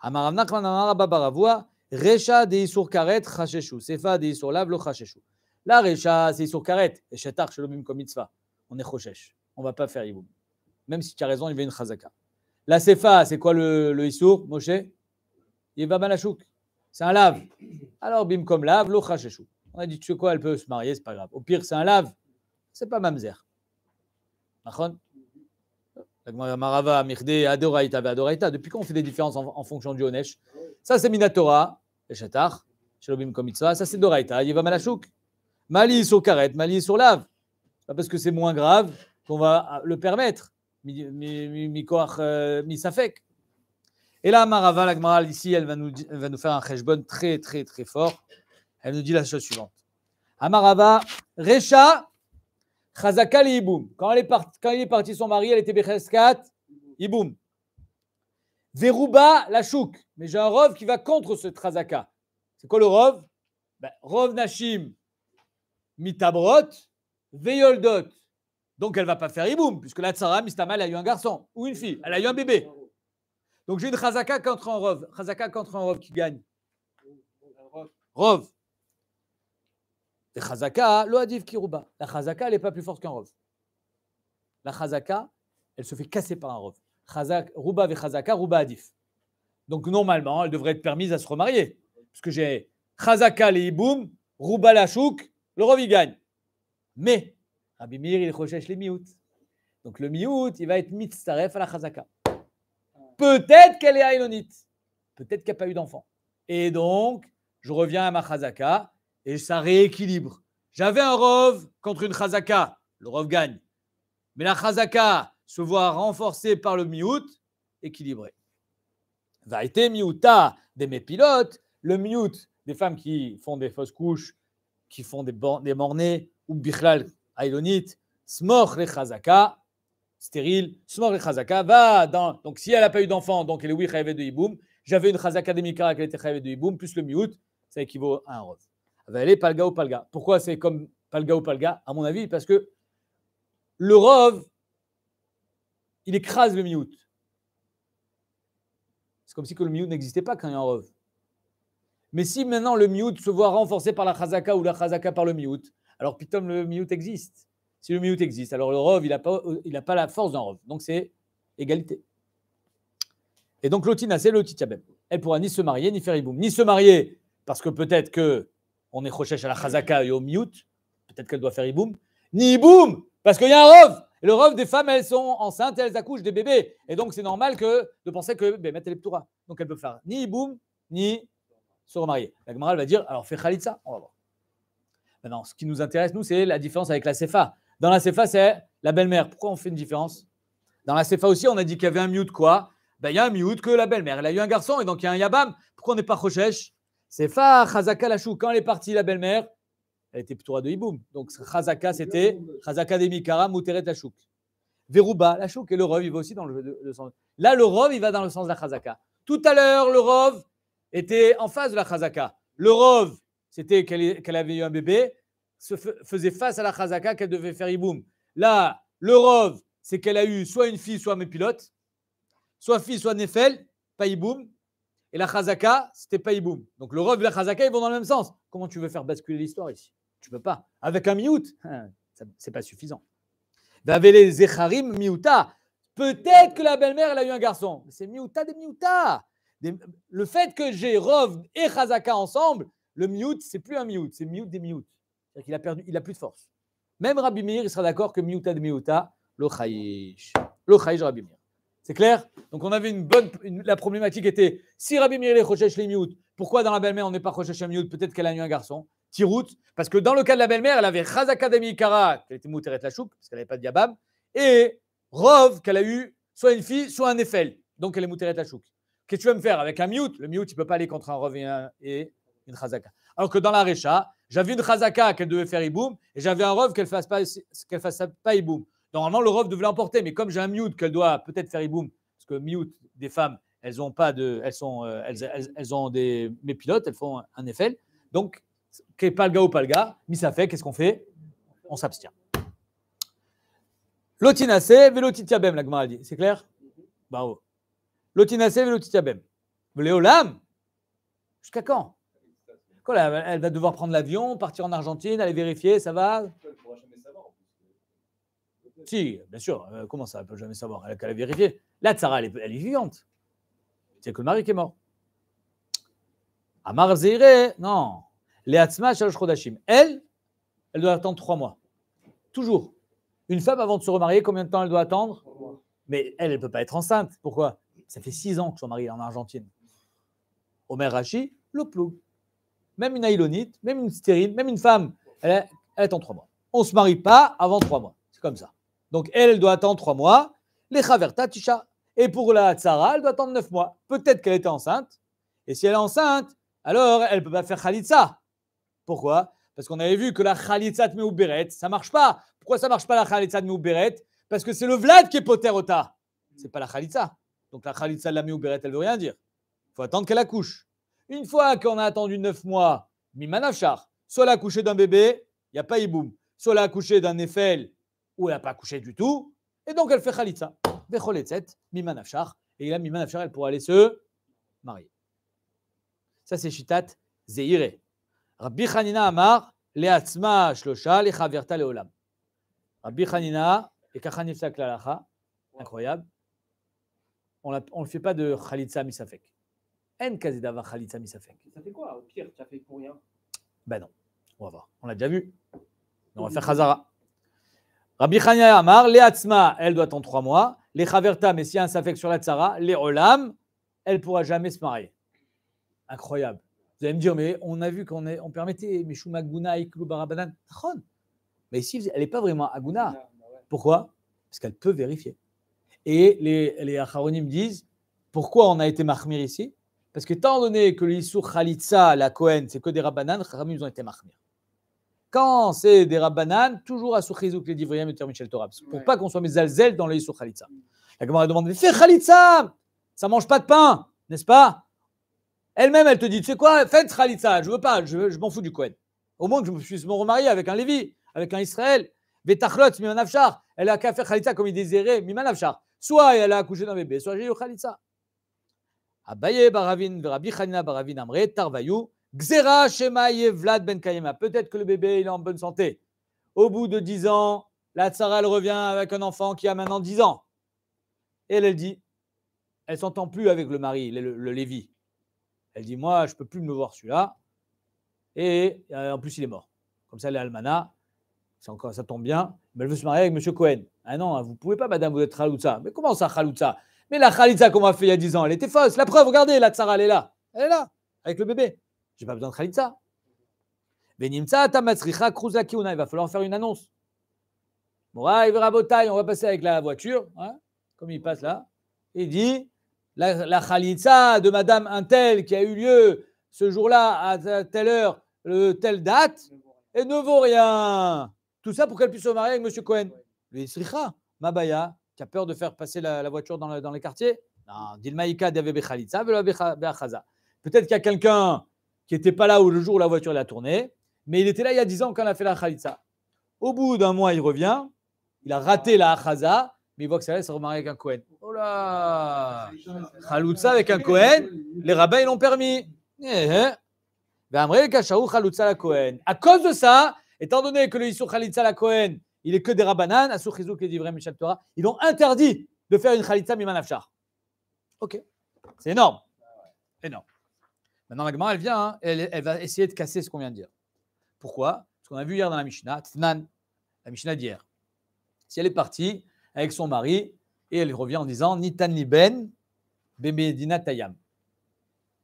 Amarav Nachman Amarababaravoua, Recha de Isur Karet Chacheshu, Sefa de Isur Lav lo Chacheshu. La Recha, c'est Isur Karet, et Shetar comme Komitzva. On est khoshesh. On ne va pas faire iboum. Même si tu as raison, il y avait une chazaka. La Sefa, c'est quoi le, le Isur, Moshe va C'est un lave. Alors, bim comme lave, lo Chacheshu. On a dit, tu sais quoi, elle peut se marier, c'est pas grave. Au pire, c'est un lave c'est pas mamzer. Marava, Mirde, Depuis quand on fait des différences en, fonction du Onesh Ça, c'est Minatora, et Shatar, Shalobim Komitsa. Ça, c'est Doraita, Yeva Malachouk. Mali sur Karet, Mali sur Lave. Pas parce que c'est moins grave qu'on va ah, le permettre. Misafek. Euh, et là, Marava, la ici, elle va, nous, va nous faire un cheshbon très, très, très fort. Elle nous dit la chose suivante. Amarava, Recha, Chazaka l'Iboum. Quand, elle il est parti son mari, elle était Becheskat, Iboum. Veruba la chouk. Mais j'ai un rov qui va contre ce Chazaka. C'est quoi le rov ben, Rov Nashim mitabrot veyoldot. Donc elle va pas faire Iboum, puisque la Tsara Mistama, elle a eu un garçon ou une fille. Elle a eu un bébé. Donc j'ai une Chazaka contre un rov. Chazaka contre un rov qui gagne. Rov. La chazaka, elle n'est pas plus forte qu'un rov. La chazaka, elle se fait casser par un rove. Chazak, Ruba ve chazaka, Ruba adif. Donc normalement, elle devrait être permise à se remarier. Parce que j'ai chazaka les iboum, Ruba la chouk, le rov il gagne. Mais Rabbi Mir, il recherche les miout. Donc le miout, il va être mitzaref à la chazaka. Peut-être qu'elle est aïlonite. Peut-être qu'elle n'a pas eu d'enfant. Et donc, je reviens à ma chazaka et ça rééquilibre. J'avais un rove contre une Khazaka. Le rove gagne. Mais la Khazaka se voit renforcée par le Miout, équilibré. Va été Miouta des mes pilotes, le Miout des femmes qui font des fausses couches, qui font des, des mornées, ou Bichlal Ailonite, Smor les Khazaka, stérile, Smor les Khazaka, va dans. Donc si elle n'a pas eu d'enfant, donc elle est oui, de Iboum. J'avais une Khazaka des mikara qui était de Iboum, plus le Miout, ça équivaut à un rove va aller Palga ou Palga. Pourquoi c'est comme Palga ou Palga À mon avis, parce que le Rov, il écrase le Miout. C'est comme si que le Miout n'existait pas quand il y a un Rov. Mais si maintenant le Miout se voit renforcé par la khazaka ou la khazaka par le Miout, alors Pitom, le Miout existe. Si le Miout existe, alors le Rov, il n'a pas, il pas la force d'un Rov. Donc c'est égalité. Et donc Lotina, c'est le Elle Elle pourra ni se marier, ni faire Iboum. Ni se marier parce que peut-être que on est Rochesh à la Chazaka et au mute, peut-être qu'elle doit faire Iboum, ni Iboum, parce qu'il y a un Rov. le Rov des femmes, elles sont enceintes, elles accouchent des bébés. Et donc, c'est normal que, de penser que ben, mettez les Ptoura. Donc, elle peut faire ni Iboum, ni se remarier. La Gemara va dire alors fais Khalitza, on va voir. Maintenant, ce qui nous intéresse, nous, c'est la différence avec la CFA. Dans la CFA, c'est la belle-mère. Pourquoi on fait une différence Dans la CFA aussi, on a dit qu'il y avait un miute quoi ben, Il y a un mute que la belle-mère, elle a eu un garçon, et donc il y a un Yabam. Pourquoi on n'est pas Rochesh c'est Fa la chouque. Quand elle est partie, la belle-mère, elle était plutôt de Iboum. Donc Khazaka, c'était Khazaka des Mikara, Mouteret Lachouk. la chouk Et le Rove, il va aussi dans le, sens. Là, le Rove, il va dans le sens de la Khazaka. Tout à l'heure, le Rove était en face de la Khazaka. Le Rove, c'était qu'elle avait eu un bébé, se faisait face à la Khazaka qu'elle devait faire Iboum. Là, le Rov, c'est qu'elle a eu soit une fille, soit mes pilotes, soit fille, soit Nefel, pas Iboum et la Chazaka, c'était boom. Donc le Rov et la Chazaka, ils vont dans le même sens. Comment tu veux faire basculer l'histoire ici Tu peux pas. Avec un miout, hein, c'est pas suffisant. les echarim miouta. Peut-être que la belle-mère, elle a eu un garçon. c'est miouta de miouta. Le fait que j'ai Rov et Chazaka ensemble, le miout, c'est plus un miout, c'est miout des miout. cest à qu'il a, perdu, il a plus de force. Même Rabbi Meir, il sera d'accord que miouta de miouta, le chayish. Lo chayish Rabbi c'est clair Donc on avait une bonne. la problématique était si Rabbi Mireille est Rochech Lemiout, pourquoi dans la belle-mère on n'est pas un Lemiout Peut-être qu'elle a eu un garçon. Tirout, parce que dans le cas de la belle-mère, elle avait Chazaka Kara, qu'elle était Mouteret la parce qu'elle n'avait pas de Yabam, et Rov, qu'elle a eu soit une fille, soit un Eiffel. Donc elle est Mouteret la Qu'est-ce que tu vas me faire avec un mute Le mute, il ne peut pas aller contre un Rov et, une Khazaka. Alors que dans la Recha, j'avais une Khazaka qu'elle devait faire Iboum, et j'avais un Rov qu'elle fasse, pas, fasse pas Iboum. Normalement, l'Europe devait l'emporter, mais comme j'ai un mute qu'elle doit peut-être faire e-boom, parce que mute des femmes, elles ont pas de, elles sont, euh, elles, ont des, mes pilotes, elles font un Eiffel. Donc, palga ou palga, Mais ça fait, qu'est-ce qu'on fait On s'abstient. Lotinacé, velotitabem, la Gemara dit. C'est clair Bravo. Lotinacé, velotitabem. Léolam Jusqu'à quand elle, va devoir prendre l'avion, partir en Argentine, aller vérifier, ça va si, bien sûr. Euh, comment ça Elle ne peut jamais savoir. Elle a qu'à la vérifier. La Tsara, elle, est, vivante. C'est que le mari qui est mort. Amar Zire, non. Les Hatzma, Chodashim. Elle, elle doit attendre trois mois. Toujours. Une femme, avant de se remarier, combien de temps elle doit attendre Mais elle, elle ne peut pas être enceinte. Pourquoi Ça fait six ans que je suis est en Argentine. Omer Rachi, plou. Même une aïlonite, même une stérile, même une femme, elle, elle attend trois mois. On ne se marie pas avant trois mois. C'est comme ça. Donc elle, doit attendre trois mois. Les Chaverta Et pour la tsara, elle doit attendre neuf mois. Peut-être qu'elle était enceinte. Et si elle est enceinte, alors elle ne peut pas faire Khalitsa. Pourquoi Parce qu'on avait vu que la Khalitsa de Meouberet, ça marche pas. Pourquoi ça marche pas la Khalitsa de Parce que c'est le Vlad qui est poterota. C'est pas la Khalitsa. Donc la Khalitsa de la Meouberet, elle veut rien dire. Il faut attendre qu'elle accouche. Une fois qu'on a attendu neuf mois, Mimanafchar, soit elle a accouché d'un bébé, il n'y a pas Iboum. Soit elle a accouché d'un Eiffel, ou elle n'a pas accouché du tout, et donc elle fait Khalitsa. Miman Mimanafchar, et là, Mimanafchar, elle pourra aller se marier. Ça, c'est Chitat Zeire. Rabbi Khanina Amar, Leatzma Shlosha, Lechaverta Leolam. Rabbi Khanina, et Kachanif Saklalacha, incroyable. On ne le fait pas de Khalitsa Misafek. En Kazidava Khalitsa Misafek. Ça fait quoi Au pire, ça fait pour rien Ben non, on va voir. On l'a déjà vu. On va faire Khazara. Rabbi Chania Amar, les Hatzma, elle doit en trois mois. Les Chaverta, mais si un s'affecte sur la Tzara, les Olam, elle ne pourra jamais se marier. Incroyable. Vous allez me dire, mais on a vu qu'on on permettait Meshuma Aguna, Iklou Barabanan, Mais ici, elle n'est pas vraiment Aguna. Bah pourquoi Parce qu'elle peut vérifier. Et les, Acharonim disent, pourquoi on a été Mahmir ici Parce que, étant donné que l'Issou Khalitsa, la Kohen, c'est que des Rabanan, les ils ont été Mahmir c'est des rabbanan, toujours à que les divriyam et Michel Torah. Pour pas qu'on soit Mes dans les sur La Gemara demande Mais fais Khalitza Ça mange pas de pain, n'est-ce pas Elle-même, elle te dit Tu sais quoi Faites Khalitza, je veux pas, je, m'en fous du Kohen. Au moins que je me suis remarié avec un Lévi, avec un Israël. Betachlot, en avchar, Elle a qu'à faire Khalitza comme il désirait, Miman Soit elle a accouché d'un bébé, soit j'ai eu Khalitza. Abaye Baravin, Rabbi Khanina Baravin Amre, Tarvayou. Xera Vlad Ben Peut-être que le bébé il est en bonne santé. Au bout de 10 ans, la tsara elle revient avec un enfant qui a maintenant 10 ans. Et elle, elle dit elle s'entend plus avec le mari, le, Lévi. Elle dit Moi, je ne peux plus me voir celui-là. Et euh, en plus, il est mort. Comme ça, elle est almana. Encore, ça tombe bien. Mais elle veut se marier avec monsieur Cohen. Ah non, hein, vous ne pouvez pas, madame, vous êtes Khaloutsa. Mais comment ça, Khaloutsa Mais la Khalitsa qu'on m'a fait il y a dix ans, elle était fausse. La preuve, regardez, la Tsara, elle est là. Elle est là, avec le bébé. J'ai pas besoin de Khalitza. Il va falloir faire une annonce. Bon, on va passer avec la voiture, hein. comme il passe là. Il dit la, la Khalitza de Madame Intel qui a eu lieu ce jour-là à telle heure, le, telle date, et ne vaut rien. Tout ça pour qu'elle puisse se marier avec Monsieur Cohen. Mais Sricha, Mabaya, qui a peur de faire passer la, voiture dans, dans les quartiers. Peut-être qu'il y a quelqu'un qui n'était pas là où le jour où la voiture l'a a tourné, mais il était là il y a 10 ans quand on a fait la Khalitsa. Au bout d'un mois, il revient, il a raté la Khaza, mais il voit que ça se remarier avec un kohen. Oh là avec un kohen les rabbins ils l'ont permis. Eh, eh. Ben, la À cause de ça, étant donné que le Issur Khalitsa la kohen, il est que des rabbanan, Asur est et vrai Michel Torah, ils ont interdit de faire une Khalitsa Mimanafchar. Ok, c'est énorme. Énorme. Maintenant, la elle vient, hein, elle, va essayer de casser ce qu'on vient de dire. Pourquoi Parce qu'on a vu hier dans la Mishnah, Tznan, la Mishnah d'hier. Si elle est partie avec son mari et elle revient en disant Nitan Liben, Bemedina Tayam.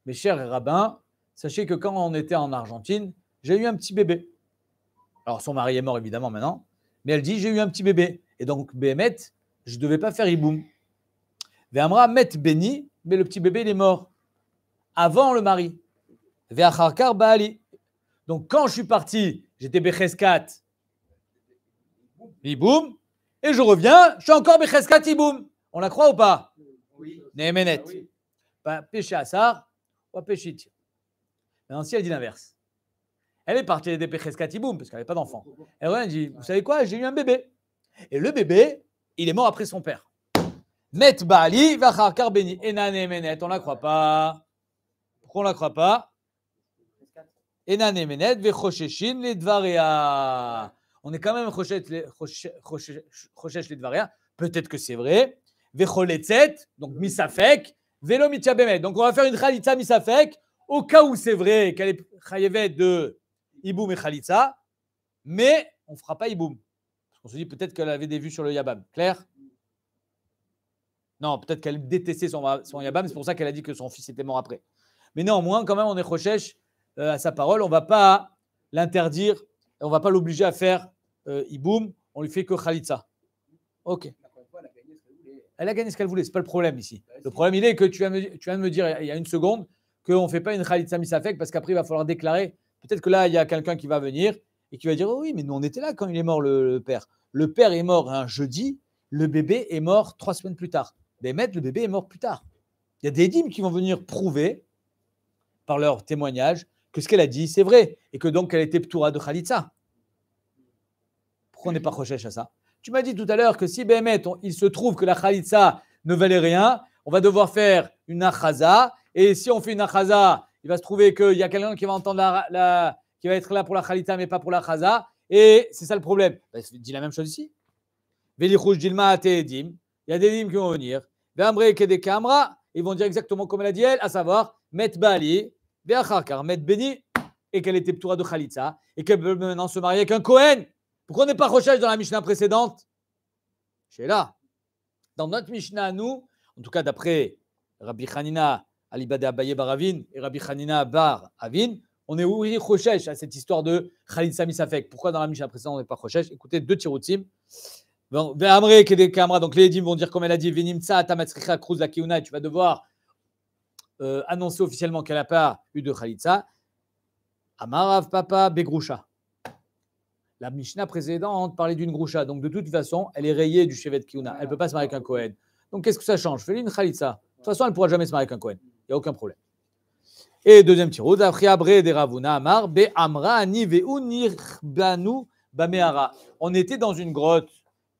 Mes chers rabbins, sachez que quand on était en Argentine, j'ai eu un petit bébé. Alors, son mari est mort évidemment maintenant, mais elle dit J'ai eu un petit bébé. Et donc, Bémet, je ne devais pas faire Iboum. Ve'amra met béni, mais le petit bébé, il est mort avant le mari. Donc quand je suis parti, j'étais Becheskat, Iboum, et je reviens, je suis encore Becheskat, Iboum. On la croit ou pas Oui. Némenet. Ah ben, bah, péché ça, ou péché. Maintenant, si elle dit l'inverse, elle est partie des Becheskat, Iboum, parce qu'elle n'avait pas d'enfant. Elle revient, dit Vous savez quoi J'ai eu un bébé. Et le bébé, il est mort après son père. Met Baali, Ve'acharkar Beni. Enan ne'menet. On la croit pas on ne la croit pas On est quand même choshesh lidvaria. Peut-être que c'est vrai. donc misafek. Donc on va faire une chalitza misafek. Au cas où c'est vrai qu'elle est chayevet de iboum et chalitza. Mais on ne fera pas iboum. On se dit peut-être qu'elle avait des vues sur le yabam. Claire Non, peut-être qu'elle détestait son yabam. C'est pour ça qu'elle a dit que son fils était mort après. Mais néanmoins, quand même, on est recherche euh, à sa parole. On ne va pas l'interdire, on ne va pas l'obliger à faire euh, Iboum. On lui fait que Khalitza. Ok. Elle a gagné ce qu'elle voulait, ce n'est pas le problème ici. Bah, le problème, il est que tu viens, de me dire il y a une seconde qu'on ne fait pas une Khalitza Misafek parce qu'après, il va falloir déclarer. Peut-être que là, il y a quelqu'un qui va venir et qui va dire oh Oui, mais nous, on était là quand il est mort, le, père. Le père est mort un jeudi, le bébé est mort trois semaines plus tard. Mais maître, le bébé est mort plus tard. Il y a des dîmes qui vont venir prouver par leur témoignage que ce qu'elle a dit, c'est vrai, et que donc elle était Ptoura de Khalitsa. Pourquoi on n'est pas mhm. recherche à ça Tu m'as dit tout à l'heure que si Bémet il se trouve que la Khalitsa ne valait rien, on va devoir faire une achaza, et si on fait une achaza, il va se trouver qu'il y a quelqu'un qui va entendre la, qui va être là pour la Khalitsa, mais pas pour la achaza, et c'est ça le problème. Bah, dis la même chose ici. Il y a des dîmes qui vont venir. y qui vont venir ils vont dire exactement comme elle a dit elle, à savoir Met Bali, car Met Beni, et qu'elle était Ptoura de Khalitza, et qu'elle peut maintenant se marier avec un Kohen. Pourquoi on n'est pas recherche dans la Mishnah précédente C'est là. Dans notre Mishnah nous, en tout cas d'après Rabbi Hanina, Alibada Abaye Baravin et Rabbi Hanina Bar Avin, on est ouvert recherche à cette histoire de Khalid misafek. Pourquoi dans la Mishnah précédente on n'est pas recherche Écoutez deux tiroutim. Ben, donc, les Edim vont dire, comme elle a dit, Venimtsa, Cruz, la Kiuna, tu vas devoir euh, annoncer officiellement qu'elle n'a pas eu de khalitza. Amarav, Papa, Begroucha. La Mishnah précédente parlait d'une Groucha. Donc, de toute façon, elle est rayée du chevet Kiuna. Elle ne peut pas se marier avec un Kohen. Donc, qu'est-ce que ça change Fais-lui une Khalitsa. De toute façon, elle ne pourra jamais se marier avec un Kohen. Il n'y a aucun problème. Et deuxième tiro, Amar, On était dans une grotte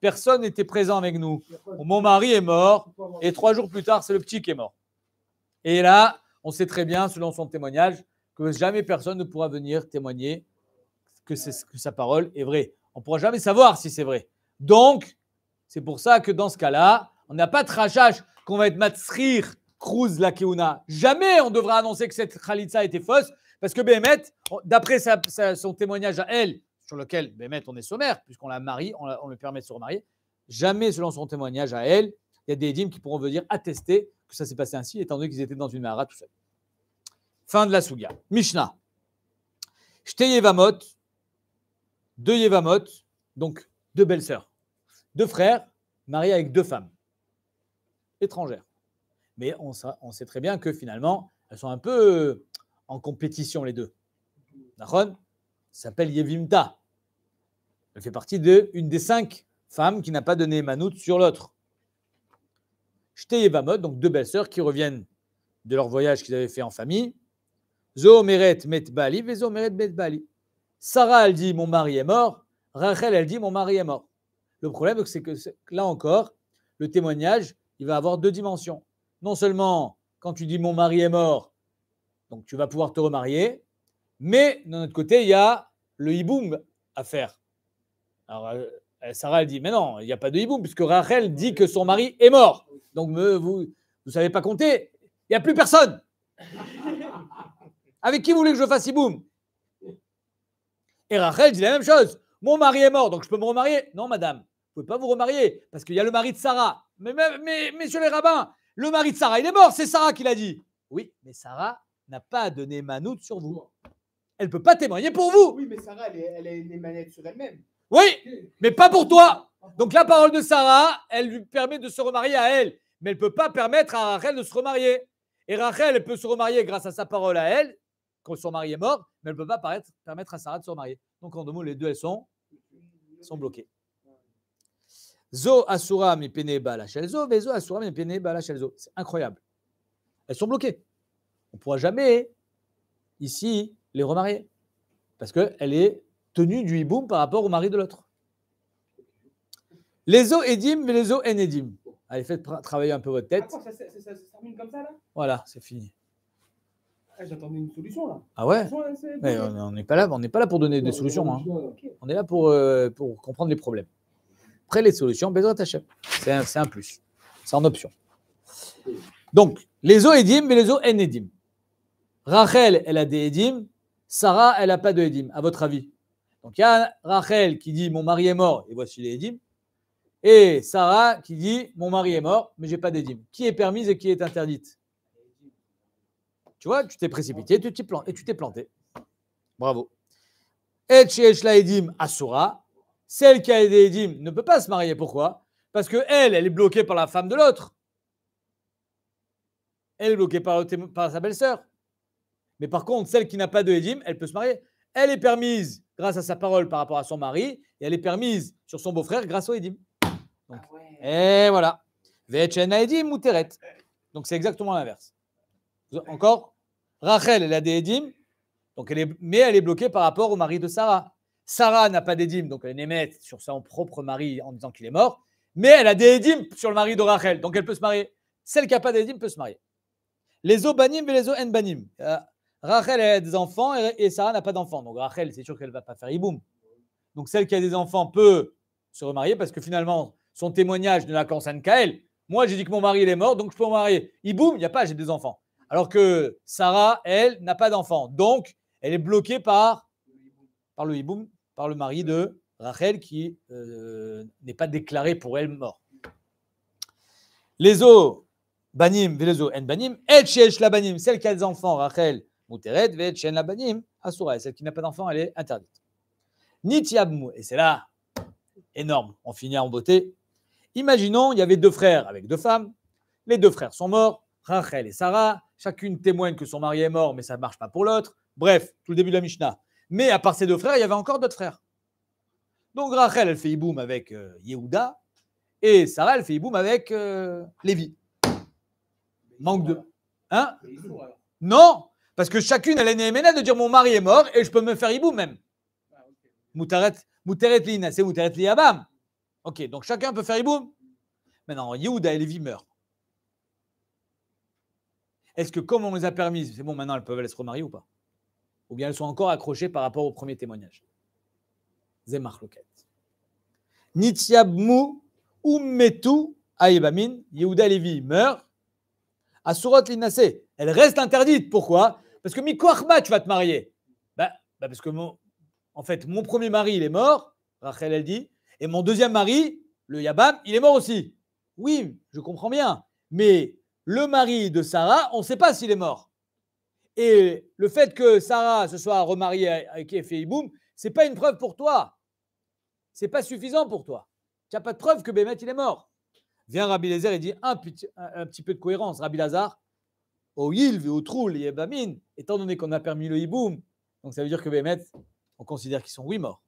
personne n'était présent avec nous. Mon mari est mort et trois jours plus tard, c'est le petit qui est mort. Et là, on sait très bien, selon son témoignage, que jamais personne ne pourra venir témoigner que, que sa parole est vraie. On ne pourra jamais savoir si c'est vrai. Donc, c'est pour ça que dans ce cas-là, on n'a pas de rachage qu'on va être matsrir Cruz la Keuna. Jamais on devra annoncer que cette a était fausse, parce que béhmet d'après son témoignage à elle, sur lequel ben, mettre, on est sommaire, puisqu'on la marie, on, lui permet de se remarier, jamais selon son témoignage à elle, il y a des dîmes qui pourront venir attester que ça s'est passé ainsi, étant donné qu'ils étaient dans une mara tout seul. Fin de la Souga. Mishnah. Yevamot, deux Yevamot, donc deux belles-sœurs, deux frères mariés avec deux femmes étrangères. Mais on, sait très bien que finalement, elles sont un peu en compétition les deux. Nahon s'appelle Yevimta. Elle fait partie de une des cinq femmes qui n'a pas donné Manout sur l'autre. Shtei et donc deux belles-sœurs qui reviennent de leur voyage qu'ils avaient fait en famille. Zoomeret met Bali, Zoomeret met Bali. Sarah, elle dit mon mari est mort. Rachel, elle dit mon mari est mort. Le problème, c'est que là encore, le témoignage, il va avoir deux dimensions. Non seulement quand tu dis mon mari est mort, donc tu vas pouvoir te remarier, mais d'un autre côté, il y a le hiboum à faire. Alors, euh, euh, Sarah, elle dit Mais non, il n'y a pas de hiboum, puisque Rachel dit que son mari est mort. Donc, me, vous ne savez pas compter, il n'y a plus personne. Avec qui vous voulez que je fasse hiboum Et Rachel dit la même chose Mon mari est mort, donc je peux me remarier Non, madame, vous ne pouvez pas vous remarier, parce qu'il y a le mari de Sarah. Mais, mais, messieurs les rabbins, le mari de Sarah, il est mort, c'est Sarah qui l'a dit. Oui, mais Sarah n'a pas donné manoute sur vous. Elle ne peut pas témoigner pour vous. Oui, mais Sarah, elle, est, elle a une sur elle-même. Oui, mais pas pour toi. Donc la parole de Sarah, elle lui permet de se remarier à elle, mais elle ne peut pas permettre à Rachel de se remarier. Et Rachel, elle peut se remarier grâce à sa parole à elle, quand son mari est mort, mais elle ne peut pas permettre à Sarah de se remarier. Donc en deux mots, les deux, elles sont, sont bloquées. Zo Asura Zo Asura C'est incroyable. Elles sont bloquées. On ne pourra jamais, ici, les remarier. Parce qu'elle est tenue du hiboum par rapport au mari de l'autre. Les eaux édim, mais les eaux enédim. Allez, faites travailler un peu votre tête. ça, se termine comme ça, là Voilà, c'est fini. Ah, j'attendais une solution, là. Ah ouais on n'est pas, là, on pas là pour donner des solutions. Hein. moi. On est là pour, euh, pour comprendre les problèmes. Après, les solutions, Bezrat Hachem. C'est un, plus. C'est en option. Donc, les eaux édim, mais les eaux Rachel, elle a des édim. Sarah, elle n'a pas de édim. À votre avis donc il y a Rachel qui dit Mon mari est mort, et voici les édimes. Et Sarah qui dit Mon mari est mort, mais j'ai pas d'édime. Qui est permise et qui est interdite Tu vois, tu t'es précipité tu t'es planté, et tu t'es planté. Bravo. Et la Edim Asura, celle qui a des Edim ne peut pas se marier. Pourquoi Parce que elle, elle est bloquée par la femme de l'autre. Elle est bloquée par, sa belle-sœur. Mais par contre, celle qui n'a pas de elle peut se marier. Elle est permise grâce à sa parole par rapport à son mari, et elle est permise sur son beau-frère grâce au Edim. Donc, ah Et voilà. Donc c'est exactement l'inverse. Encore, Rachel, elle a des Edim, donc elle est, mais elle est bloquée par rapport au mari de Sarah. Sarah n'a pas d'edim, donc elle pas sur son propre mari en disant qu'il est mort, mais elle a des edim sur le mari de Rachel, donc elle peut se marier. Celle qui n'a pas d'edim peut se marier. Les obanim et les banim euh, Rachel elle a des enfants et, Sarah n'a pas d'enfants. Donc Rachel, c'est sûr qu'elle ne va pas faire iboum. Donc celle qui a des enfants peut se remarier parce que finalement, son témoignage ne la concerne qu'à elle. Moi, j'ai dit que mon mari, est mort, donc je peux me marier. Iboum, il n'y a pas, j'ai des enfants. Alors que Sarah, elle, n'a pas d'enfants. Donc, elle est bloquée par, par le Iboum, par le mari de Rachel qui euh, n'est pas déclaré pour elle mort. Les eaux, banim, les en banim, et la banim, celle qui a des enfants, Rachel, Mouteret, Vet, celle qui n'a pas d'enfant, elle est interdite. Et c'est là, énorme. On finit en beauté. Imaginons, il y avait deux frères avec deux femmes. Les deux frères sont morts, Rachel et Sarah. Chacune témoigne que son mari est mort, mais ça ne marche pas pour l'autre. Bref, tout le début de la Mishnah. Mais à part ces deux frères, il y avait encore d'autres frères. Donc Rachel, elle fait Iboum avec euh, Yehuda. Et Sarah, elle fait Iboum avec euh, Lévi. Manque de. Hein Non parce que chacune, elle est ménage de dire mon mari est mort et je peux me faire hibou même. Moutaret, moutaret lina, c'est moutaret Ok, donc chacun peut faire hibou. Maintenant, Yehuda et Lévi meurent. Est-ce que comme on les a permis, c'est bon, maintenant elles peuvent aller se remarier ou pas Ou bien elles sont encore accrochées par rapport au premier témoignage Zemar Loket. ummetu ummetu ayebamin, Yehuda Lévi meurt. Asurot l'Inassé, elle reste interdite. Pourquoi parce que Mikoachma, tu vas te marier. Bah, bah, parce que mon, en fait, mon premier mari, il est mort, Rachel, elle dit, et mon deuxième mari, le Yabam, il est mort aussi. Oui, je comprends bien. Mais le mari de Sarah, on ne sait pas s'il est mort. Et le fait que Sarah se soit remariée avec Efeiboum, ce n'est pas une preuve pour toi. Ce n'est pas suffisant pour toi. Tu n'as pas de preuve que Bémet, il est mort. Viens Rabbi Lazare et dit un un petit peu de cohérence. Rabbi Lazare, Oil, Veutroul, Yebamin, étant donné qu'on a permis le hiboum, donc ça veut dire que Bémet, on considère qu'ils sont oui, morts.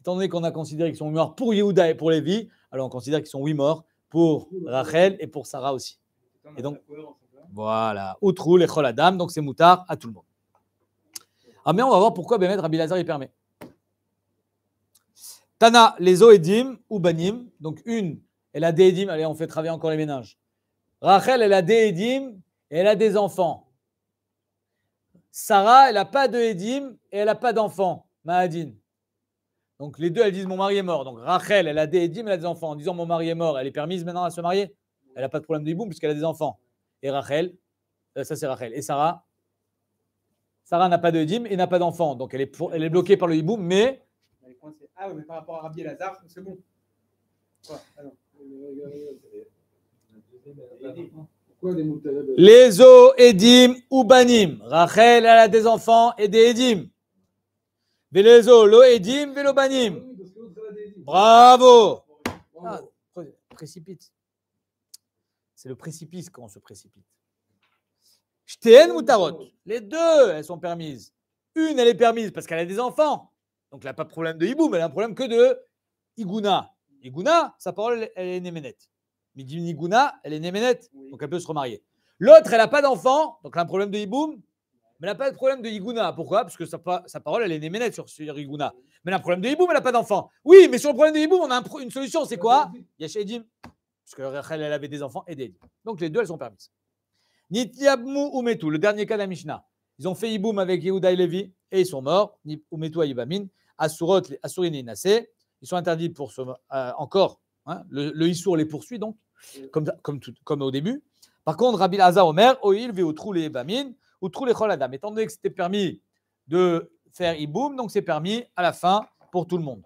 Étant donné qu'on a considéré qu'ils sont morts pour Yehuda et pour Lévi, alors on considère qu'ils sont huit morts pour Rachel et pour Sarah aussi. Et donc, hein, voilà, Outroul et Choladam, donc c'est moutard à tout le monde. Ah, mais on va voir pourquoi Bémet Rabbi Lazar y permet. Tana, les Oedim ou Banim, donc une, elle a des allez, on fait travailler encore les ménages. Rachel, elle a des elle a des enfants. Sarah, elle n'a pas de Edim et elle n'a pas d'enfants, Mahadine. Donc les deux, elles disent mon mari est mort. Donc Rachel, elle a des Edim, elle a des enfants. En disant mon mari est mort, elle est permise maintenant à se marier Elle n'a pas de problème d'Iboum puisqu'elle a des enfants. Et Rachel, ça c'est Rachel. Et Sarah, Sarah n'a pas de Edim et n'a pas d'enfants. Donc elle est, pour, elle est bloquée par le Iboum, mais. Ah oui, mais par rapport à Rabbi c'est bon. Les eaux, Edim ou Banim. Rachel, elle a des enfants et des Edim. Les lo Edim, vélo Banim. Ah Bravo. Ah, précipite. C'est le précipice quand on se précipite. ou tarot Les deux, elles sont permises. Une, elle est permise parce qu'elle a des enfants. Donc, elle n'a pas de problème de mais elle a un problème que de Iguna. Iguna, sa parole, elle est néménette. Mais Niguna, elle est néménète, donc elle peut se remarier. L'autre, elle n'a pas d'enfant, donc elle a un problème de hiboum, mais elle n'a pas de problème de Iguna. Pourquoi Parce que sa, parole, elle est néménette sur, sur Mais elle a un problème de hiboum, elle n'a pas d'enfant. Oui, mais sur le problème de hiboum, on a une solution, c'est quoi Parce que Rachel, elle avait des enfants et des Donc les deux, elles sont permises. Nityabmu Umetu, le dernier cas de la Ils ont fait hiboum avec Yehuda et Levi, et ils sont morts. Umetu Asurot, Asurin et Ils sont interdits pour ce, euh, encore. Hein. le, le les poursuit donc comme, au début. Par contre, Rabbi Laza Omer, Oil, trou les Bamin, ou trou les Choladam. Étant donné que c'était permis de faire Iboum, donc c'est permis à la fin pour tout le monde.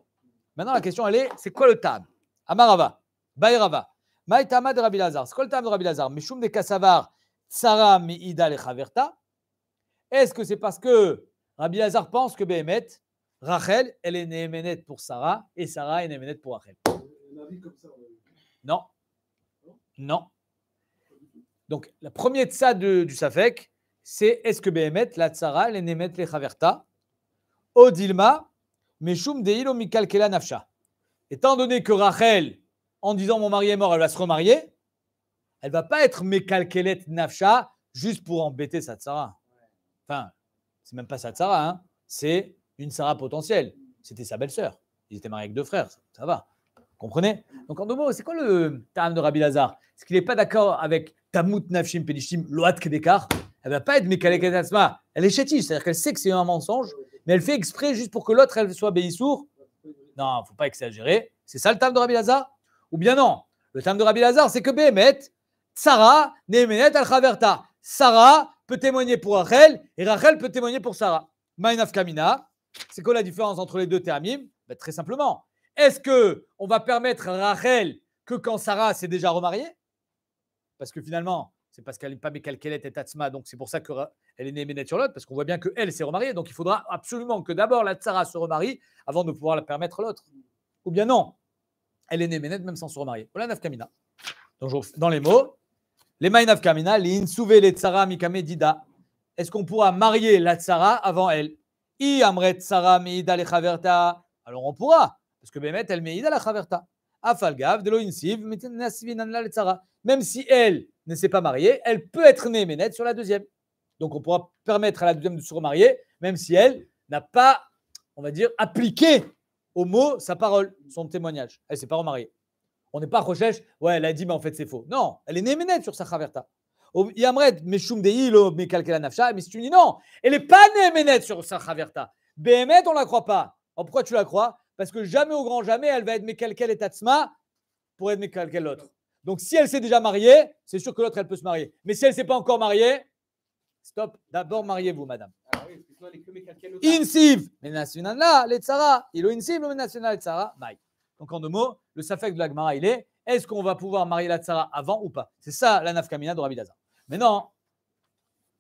Maintenant, la question, elle est c'est quoi le Tam Amarava, Bayrava, Maïtama de Rabbi Lazar. C'est quoi le Tam de Rabbi Lazar Meshum de Kassavar, Tsara, Mi'ida, le Chaverta. Est-ce que c'est parce que Rabbi Lazar pense que Behemet, Rachel, elle est Néhéménette pour Sarah et Sarah est Néhéménette pour Rachel Non, non. Donc, la première tsa de, du Safek, c'est est-ce que Behemet, la tsara, les Nemet, les Chaverta, Odilma, Meshum Deilo Mikalkela Nafsha. Étant donné que Rachel, en disant mon mari est mort, elle va se remarier, elle va pas être Mekalkelet Nafsha juste pour embêter sa tsara. Enfin, c'est même pas sa tsara, hein. c'est une tsara potentielle. C'était sa belle-sœur. Ils étaient mariés avec deux frères, ça va. Comprenez Donc en deux mots, c'est quoi le terme de Rabbi Lazar ce qu'il n'est pas d'accord avec Tamut Nafshim pelishim Loat Kedekar. Elle va pas être Mekalek Elle est chétive, c'est-à-dire qu'elle sait que c'est un mensonge, mais elle fait exprès juste pour que l'autre elle soit béissour. Non, faut pas exagérer. C'est ça le terme de Rabbi Lazar Ou bien non Le terme de Rabbi Lazar, c'est que Bémet, Sarah, Nehemet Al-Khaverta. Sarah peut témoigner pour Rachel et Rachel peut témoigner pour Sarah. Maïnaf Kamina, c'est quoi la différence entre les deux termes ben, Très simplement, est-ce que on va permettre Rachel que quand Sarah s'est déjà remariée Parce que finalement, c'est parce qu'elle n'est pas Mécalquelette et Tatsma, donc c'est pour ça qu'elle est née Ménette sur l'autre, parce qu'on voit bien qu'elle s'est remariée. Donc il faudra absolument que d'abord la Tsara se remarie avant de pouvoir la permettre l'autre. Ou bien non, elle est née Ménette même sans se remarier. Voilà Nafkamina. Donc dans les mots, les Nafkamina, les les Tsara, Mikame, Est-ce qu'on pourra marier la Tsara avant elle I Amret Alors on pourra. Parce que Bémet, elle meïd à la Chaverta. Afalgav, tsara. Même si elle ne s'est pas mariée, elle peut être née ménette sur la deuxième. Donc on pourra permettre à la deuxième de se remarier, même si elle n'a pas, on va dire, appliqué au mot sa parole, son témoignage. Elle ne s'est pas remariée. On n'est pas recherche, ouais, elle a dit, mais en fait c'est faux. Non, elle est née ménède sur sa Chaverta. Yamret, mais si tu dis non, elle n'est pas née ménède sur sa Chaverta. Bémet, on ne la croit pas. Alors pourquoi tu la crois parce que jamais au grand jamais, elle va être Mekalkel et Tatsma pour être Mekalkel l'autre. Donc si elle s'est déjà mariée, c'est sûr que l'autre, elle peut se marier. Mais si elle ne s'est pas encore mariée, stop, d'abord mariez-vous, madame. Ah insiv, là, les tsara, il insiv, mais national les bye. Donc en deux mots, le safek de l'agmara, il est est-ce qu'on va pouvoir marier la tsara avant ou pas C'est ça la nafkamina de Rabbi Lazar. Mais non,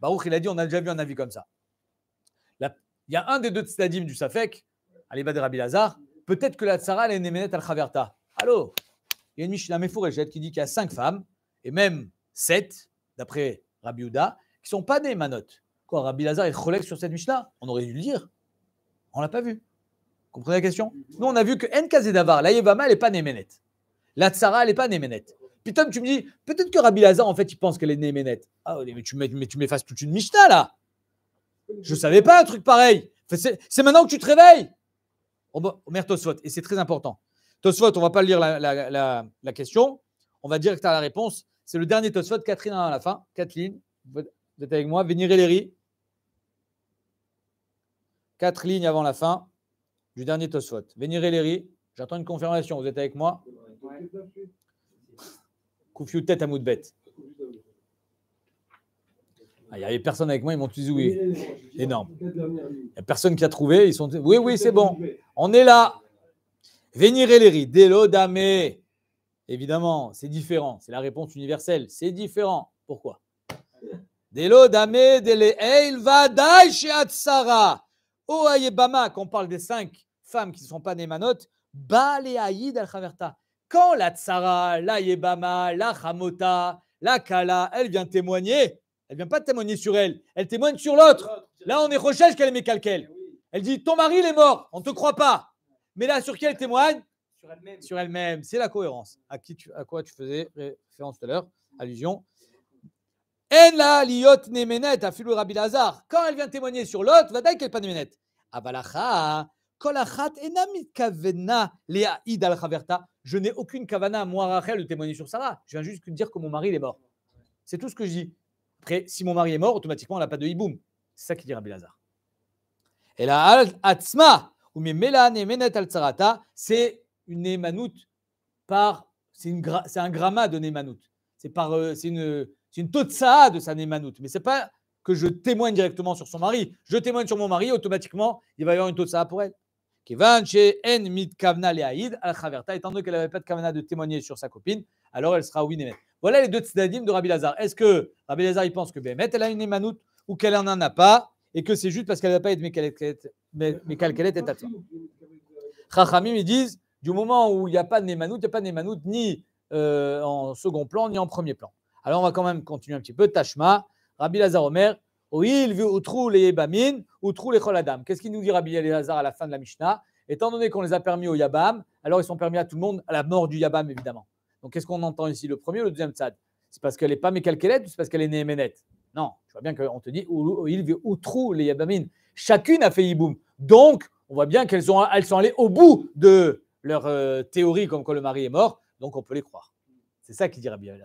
Baruch, il a dit on a déjà vu un avis comme ça. il y a un des deux stadiums du safek, Alibad de Rabbi Lazar, Peut-être que la tsara elle est Nemenet al-Khaverta. Allô Il y a une Mishnah Mefourejette qui dit qu'il y a cinq femmes, et même sept, d'après Rabbi Ouda, qui ne sont pas des Quoi, Rabbi Lazar est relève sur cette Mishnah On aurait dû le dire. On ne l'a pas vu. Vous comprenez la question Nous, on a vu que Enkazedavar, la Yevama, elle n'est pas Nemenet. La tsara elle n'est pas Nemenet. Putain, tu me dis, peut-être que Rabbi Lazar, en fait, il pense qu'elle est Nemenet. Ah, mais tu, mais tu m'effaces toute une Mishnah, là. Je ne savais pas un truc pareil. C'est maintenant que tu te réveilles maire Tosfot, et c'est très important. Tosfot, on va pas lire la, question, on va dire que tu as la réponse. C'est le dernier Tosfot, Catherine à la fin. Catherine, vous êtes avec moi, Vénir Léry Quatre lignes avant la fin du dernier Tosfot. Vénir Léry j'attends une confirmation, vous êtes avec moi Koufiou tête à mou de bête. Ah, il n'y avait personne avec moi, ils m'ont tous dit oui. Énorme. Il n'y a personne qui a trouvé. Ils sont oui, oui, c'est bon. On est là. Venir Délo, damé. Évidemment, c'est différent. C'est la réponse universelle. C'est différent. Pourquoi va Dele Vadai, Tsara. Oh, Ayebama, qu'on parle des cinq femmes qui ne sont pas des manotes, Bale al Quand la Tsara, la Yebama, la Hamota, la Kala, elle vient témoigner, elle ne vient pas témoigner sur elle, elle témoigne sur l'autre. Là, on est recherche qu'elle est qu'elle. Eh elle dit Ton mari, il est mort, on ne te croit pas. Mais là, sur qui elle témoigne Sur elle-même. Sur elle-même. C'est la cohérence. À, qui tu, quoi tu faisais référence tout à l'heure, allusion. En la liot nemenet, à Rabbi Lazar. Quand elle vient témoigner sur l'autre, va qu'elle pas nemenet. al Je n'ai aucune kavana, moi, Rachel, de témoigner sur Sarah. Je viens juste dire que mon mari, est mort. C'est tout ce que je dis. Après, si mon mari est mort, automatiquement, on n'a pas de hiboum. C'est ça qu'il dit Rabbi Lazar. Et la atzma, ou menet al c'est une Némanout par. C'est un gramma de némanout. C'est par, euh, c'est une, c'est une de sa némanout. Mais c'est pas que je témoigne directement sur son mari. Je témoigne sur mon mari, automatiquement, il va y avoir une totsa pour elle. chez en mit kavna al khaverta, étant donné qu'elle n'avait pas de kavna de témoigner sur sa copine, alors elle sera oui Voilà les deux tzedadim de Rabbi Lazar. Est-ce que Rabbi Lazar il pense que Bémet, elle a une émanoute ou qu'elle n'en a pas et que c'est juste parce qu'elle va pas être Mekalkelet et Tatia Chachamim, ils disent du moment où il n'y a pas de némanout, il n'y a pas de ni euh, en second plan ni en premier plan. Alors on va quand même continuer un petit peu. Tashma, Rabbi Lazar Omer, il veut outrou les Yebamin, outrou les Choladam. Qu'est-ce qu'il nous dit Rabbi Lazar à la fin de la Mishnah Étant donné qu'on les a permis au Yabam, alors ils sont permis à tout le monde, à la mort du Yabam évidemment. Donc, qu'est-ce qu'on entend ici Le premier ou le deuxième tzad C'est parce qu'elle n'est pas mécalquélette ou c'est parce qu'elle est Ménette Non, tu vois bien qu'on te dit ou trou les yabamines. Chacune a fait iboum. Donc, on voit bien qu'elles sont, allées au bout de leur euh, théorie comme quand le mari est mort. Donc, on peut les croire. C'est ça qu'il dirait bien.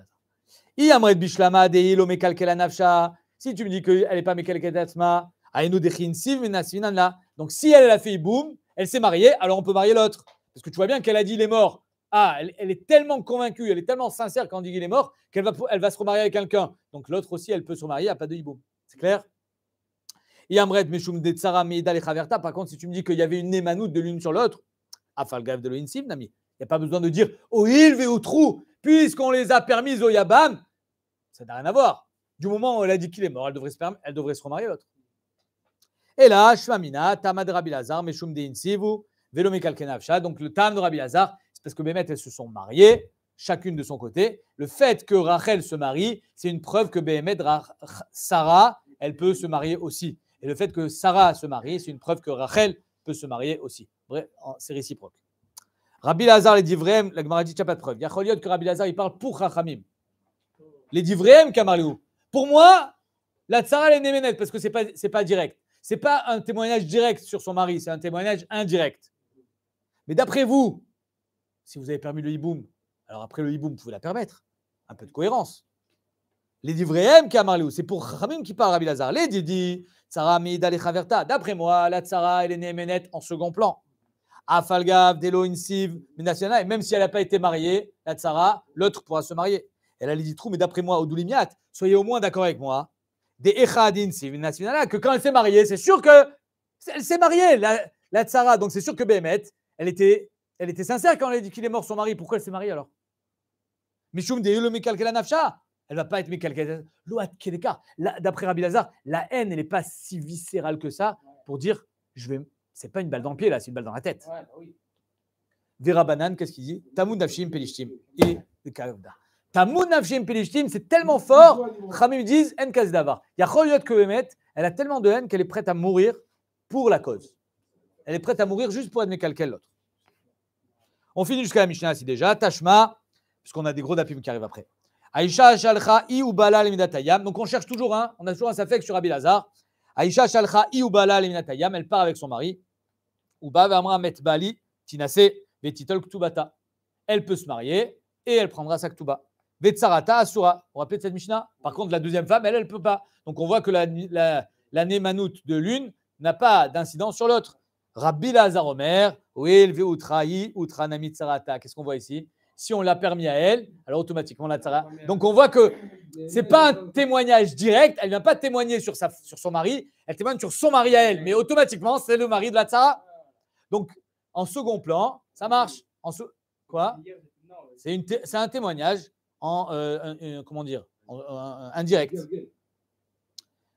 Iyamred bishlama de mekalkela nafsha. Si tu me dis qu'elle n'est pas Mekalkelatma, « ainu Dehin minasvinan Donc, si elle a fait Iboum, elle s'est mariée, alors on peut marier l'autre. Parce que tu vois bien qu'elle a dit il est mort. Ah, elle, est tellement convaincue, elle est tellement sincère quand dit qu'il est mort qu'elle va, se remarier avec quelqu'un. Donc l'autre aussi, elle peut se remarier, il n'y pas de hibou. C'est clair Yamred, Meshum, Detsara, Meidal et Khaverta. Par contre, si tu me dis qu'il y avait une émanoute de l'une sur l'autre, le grève de l'Oinsiv, Nami. Il n'y a pas besoin de dire au il et au trou, puisqu'on les a permises au Yabam. Ça n'a rien à voir. Du moment où elle a dit qu'il est mort, elle devrait se, elle devrait se remarier l'autre. Et là, Tamad Rabbi Lazar, de Velome Donc le Tam de Lazar, parce que Bémet, elles se sont mariées, chacune de son côté. Le fait que Rachel se marie, c'est une preuve que Bémet, Sarah, elle peut se marier aussi. Et le fait que Sarah se marie, c'est une preuve que Rachel peut se marier aussi. c'est réciproque. Rabbi Lazare, les divréem, la Gemara dit, pas de preuve. Il y a Yacholiot que Rabbi Lazare il parle pour Rachamim. Les divréem, Kamarliou. Pour moi, la tsara, elle est némenette parce que ce pas, pas direct. C'est pas un témoignage direct sur son mari, c'est un témoignage indirect. Mais d'après vous, si vous avez permis le hiboum, alors après le hiboum, vous pouvez la permettre. Un peu de cohérence. Les a kamarlou, c'est pour Khamim qui parle, à Lazar. Les didi, Tsara Mida Lechaverta. D'après moi, la Tsara, elle est née Ménet en second plan. Afalgav, Delo Insiv, Et même si elle n'a pas été mariée, la Tsara, l'autre pourra se marier. Elle a les trous, mais d'après moi, Odulimiat, soyez au moins d'accord avec moi. Des Echad Insiv, que quand elle s'est mariée, c'est sûr que. Elle s'est mariée, la, la Donc c'est sûr que Bémet, elle était elle était sincère quand elle a dit qu'il est mort son mari. Pourquoi elle s'est mariée alors Mishum de le nafsha. Elle va pas être Lo D'après Rabbi Lazar, la haine, elle n'est pas si viscérale que ça pour dire je vais. C'est pas une balle dans le pied là, c'est une balle dans la tête. Bah Vera qu'est-ce qu'il dit Tamun nafshim pelishtim. Et Tamun nafshim pelishtim, c'est tellement fort. disent elle a tellement de haine qu'elle est prête à mourir pour la cause. Elle est prête à mourir juste pour être à l'autre. On finit jusqu'à la Mishnah si déjà. Tashma, puisqu'on a des gros dapim qui arrivent après. Aïcha shalcha i ou bala Donc on cherche toujours un, hein, on a toujours un safek sur Rabbi Lazar. Aïcha shalcha i ou bala elle part avec son mari. Uba vamra Metbali, tinase betitol ktubata. Elle peut se marier et elle prendra sa ktuba. Vetsarata asura. Vous vous cette Mishnah Par contre, la deuxième femme, elle, elle ne peut pas. Donc on voit que l'année la, de l'une n'a pas d'incidence sur l'autre. Rabbi Lazar Omer, sarata. Qu'est-ce qu'on voit ici Si on l'a permis à elle, alors automatiquement la tsara... Donc on voit que ce n'est pas un témoignage direct. Elle vient pas témoigner sur, sa, sur son mari. Elle témoigne sur son mari à elle. Mais automatiquement, c'est le mari de la tsara. Donc en second plan, ça marche. En Quoi C'est un témoignage en. Euh, comment dire Indirect.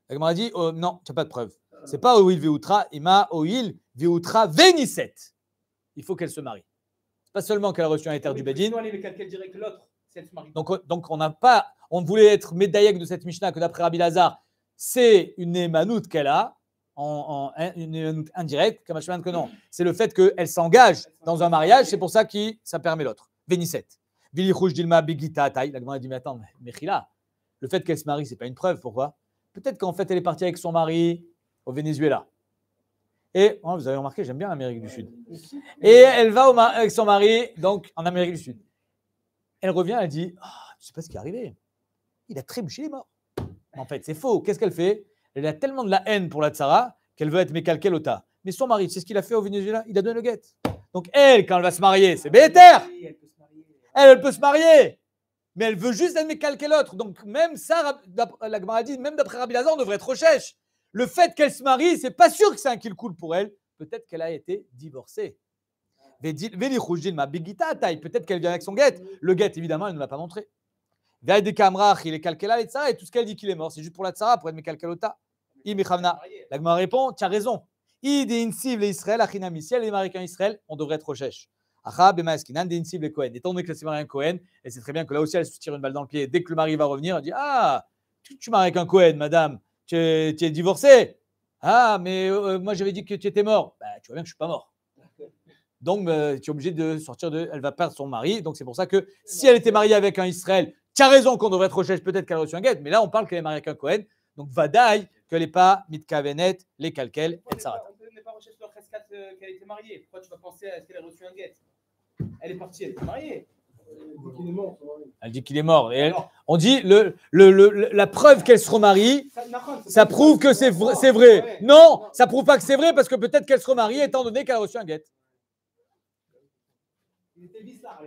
La m'a dit oh, non, tu n'as pas de preuve. C'est pas Oil oh, il Ima Oil oh, Veoutra Vénisset il faut qu'elle se marie. Pas seulement qu'elle a reçu un éther du Bedin. Donc, donc on n'a pas, on voulait être médaillé de cette Mishnah que d'après Rabbi Lazar, c'est une émanoute qu'elle a, en, en, une émanoute indirecte, que non. C'est le fait qu'elle s'engage dans un mariage, c'est pour ça que ça permet l'autre. Vénissette. Vili Dilma bigita Taï. La dit Mais attends, Mechila, le fait qu'elle se marie, c'est pas une preuve. Pourquoi Peut-être qu'en fait, elle est partie avec son mari au Venezuela. Et oh, vous avez remarqué, j'aime bien l'Amérique du Sud. Et elle va au avec son mari, donc en Amérique du Sud. Elle revient, elle dit Je ne ah, sais pas ce qui est arrivé. Il a trébuché, les morts. mort. En fait, c'est faux. Qu'est-ce qu'elle fait Elle a tellement de la haine pour la Tsara qu'elle veut être l'OTA. Mais son mari, c'est ce qu'il a fait au Venezuela Il a donné le guet. Donc elle, quand elle va se marier, c'est béter elle, elle peut se marier mais elle veut juste être mécalquée l'autre. Donc même ça, la, la, même d'après Rabbi Lazar, on devrait être recherche. Le fait qu'elle se marie, c'est pas sûr que c'est un kill cool pour elle. Peut-être qu'elle a été divorcée. Peut-être qu'elle vient avec son guette. Le guette, évidemment, elle ne l'a pas montré. il est calcala, et tout ce qu'elle dit qu'il est mort, c'est juste pour la tsara, pour être mekalkalota. Imichavna. La Gemara répond Tu as raison. Id insiv et Israël, achinam si les est Israël, on devrait être recherche. Achab et maskinan Cohen. Étant donné que c'est mariée un Cohen, et c'est très bien que là aussi elle se tire une balle dans le pied, dès que le mari va revenir, elle dit Ah, tu, tu maries avec un Cohen, madame tu es, divorcé. Ah, mais euh, euh, moi, j'avais dit que tu étais mort. Bah, tu vois bien que je ne suis pas mort. Donc, bah, tu es obligé de sortir de. Elle va perdre son mari. Donc, c'est pour ça que si elle était mariée avec un Israël, tu as raison qu'on devrait être recherche, peut-être qu'elle a reçu un guet, mais là, on parle qu'elle est mariée avec un Cohen. Donc, Vadaï, qu'elle n'est pas Mitkavenet, les Kalkel, etc. On ne pas leur euh, qu'elle était mariée. Pourquoi tu vas penser à ce qu'elle a reçu un guet Elle est partie, elle est mariée. Elle dit qu'il est mort. Et on dit la preuve qu'elle se remarie, ça prouve que c'est vrai. Non, ça prouve pas que c'est vrai parce que peut-être qu'elle se remarie étant donné qu'elle a reçu un guet. bizarre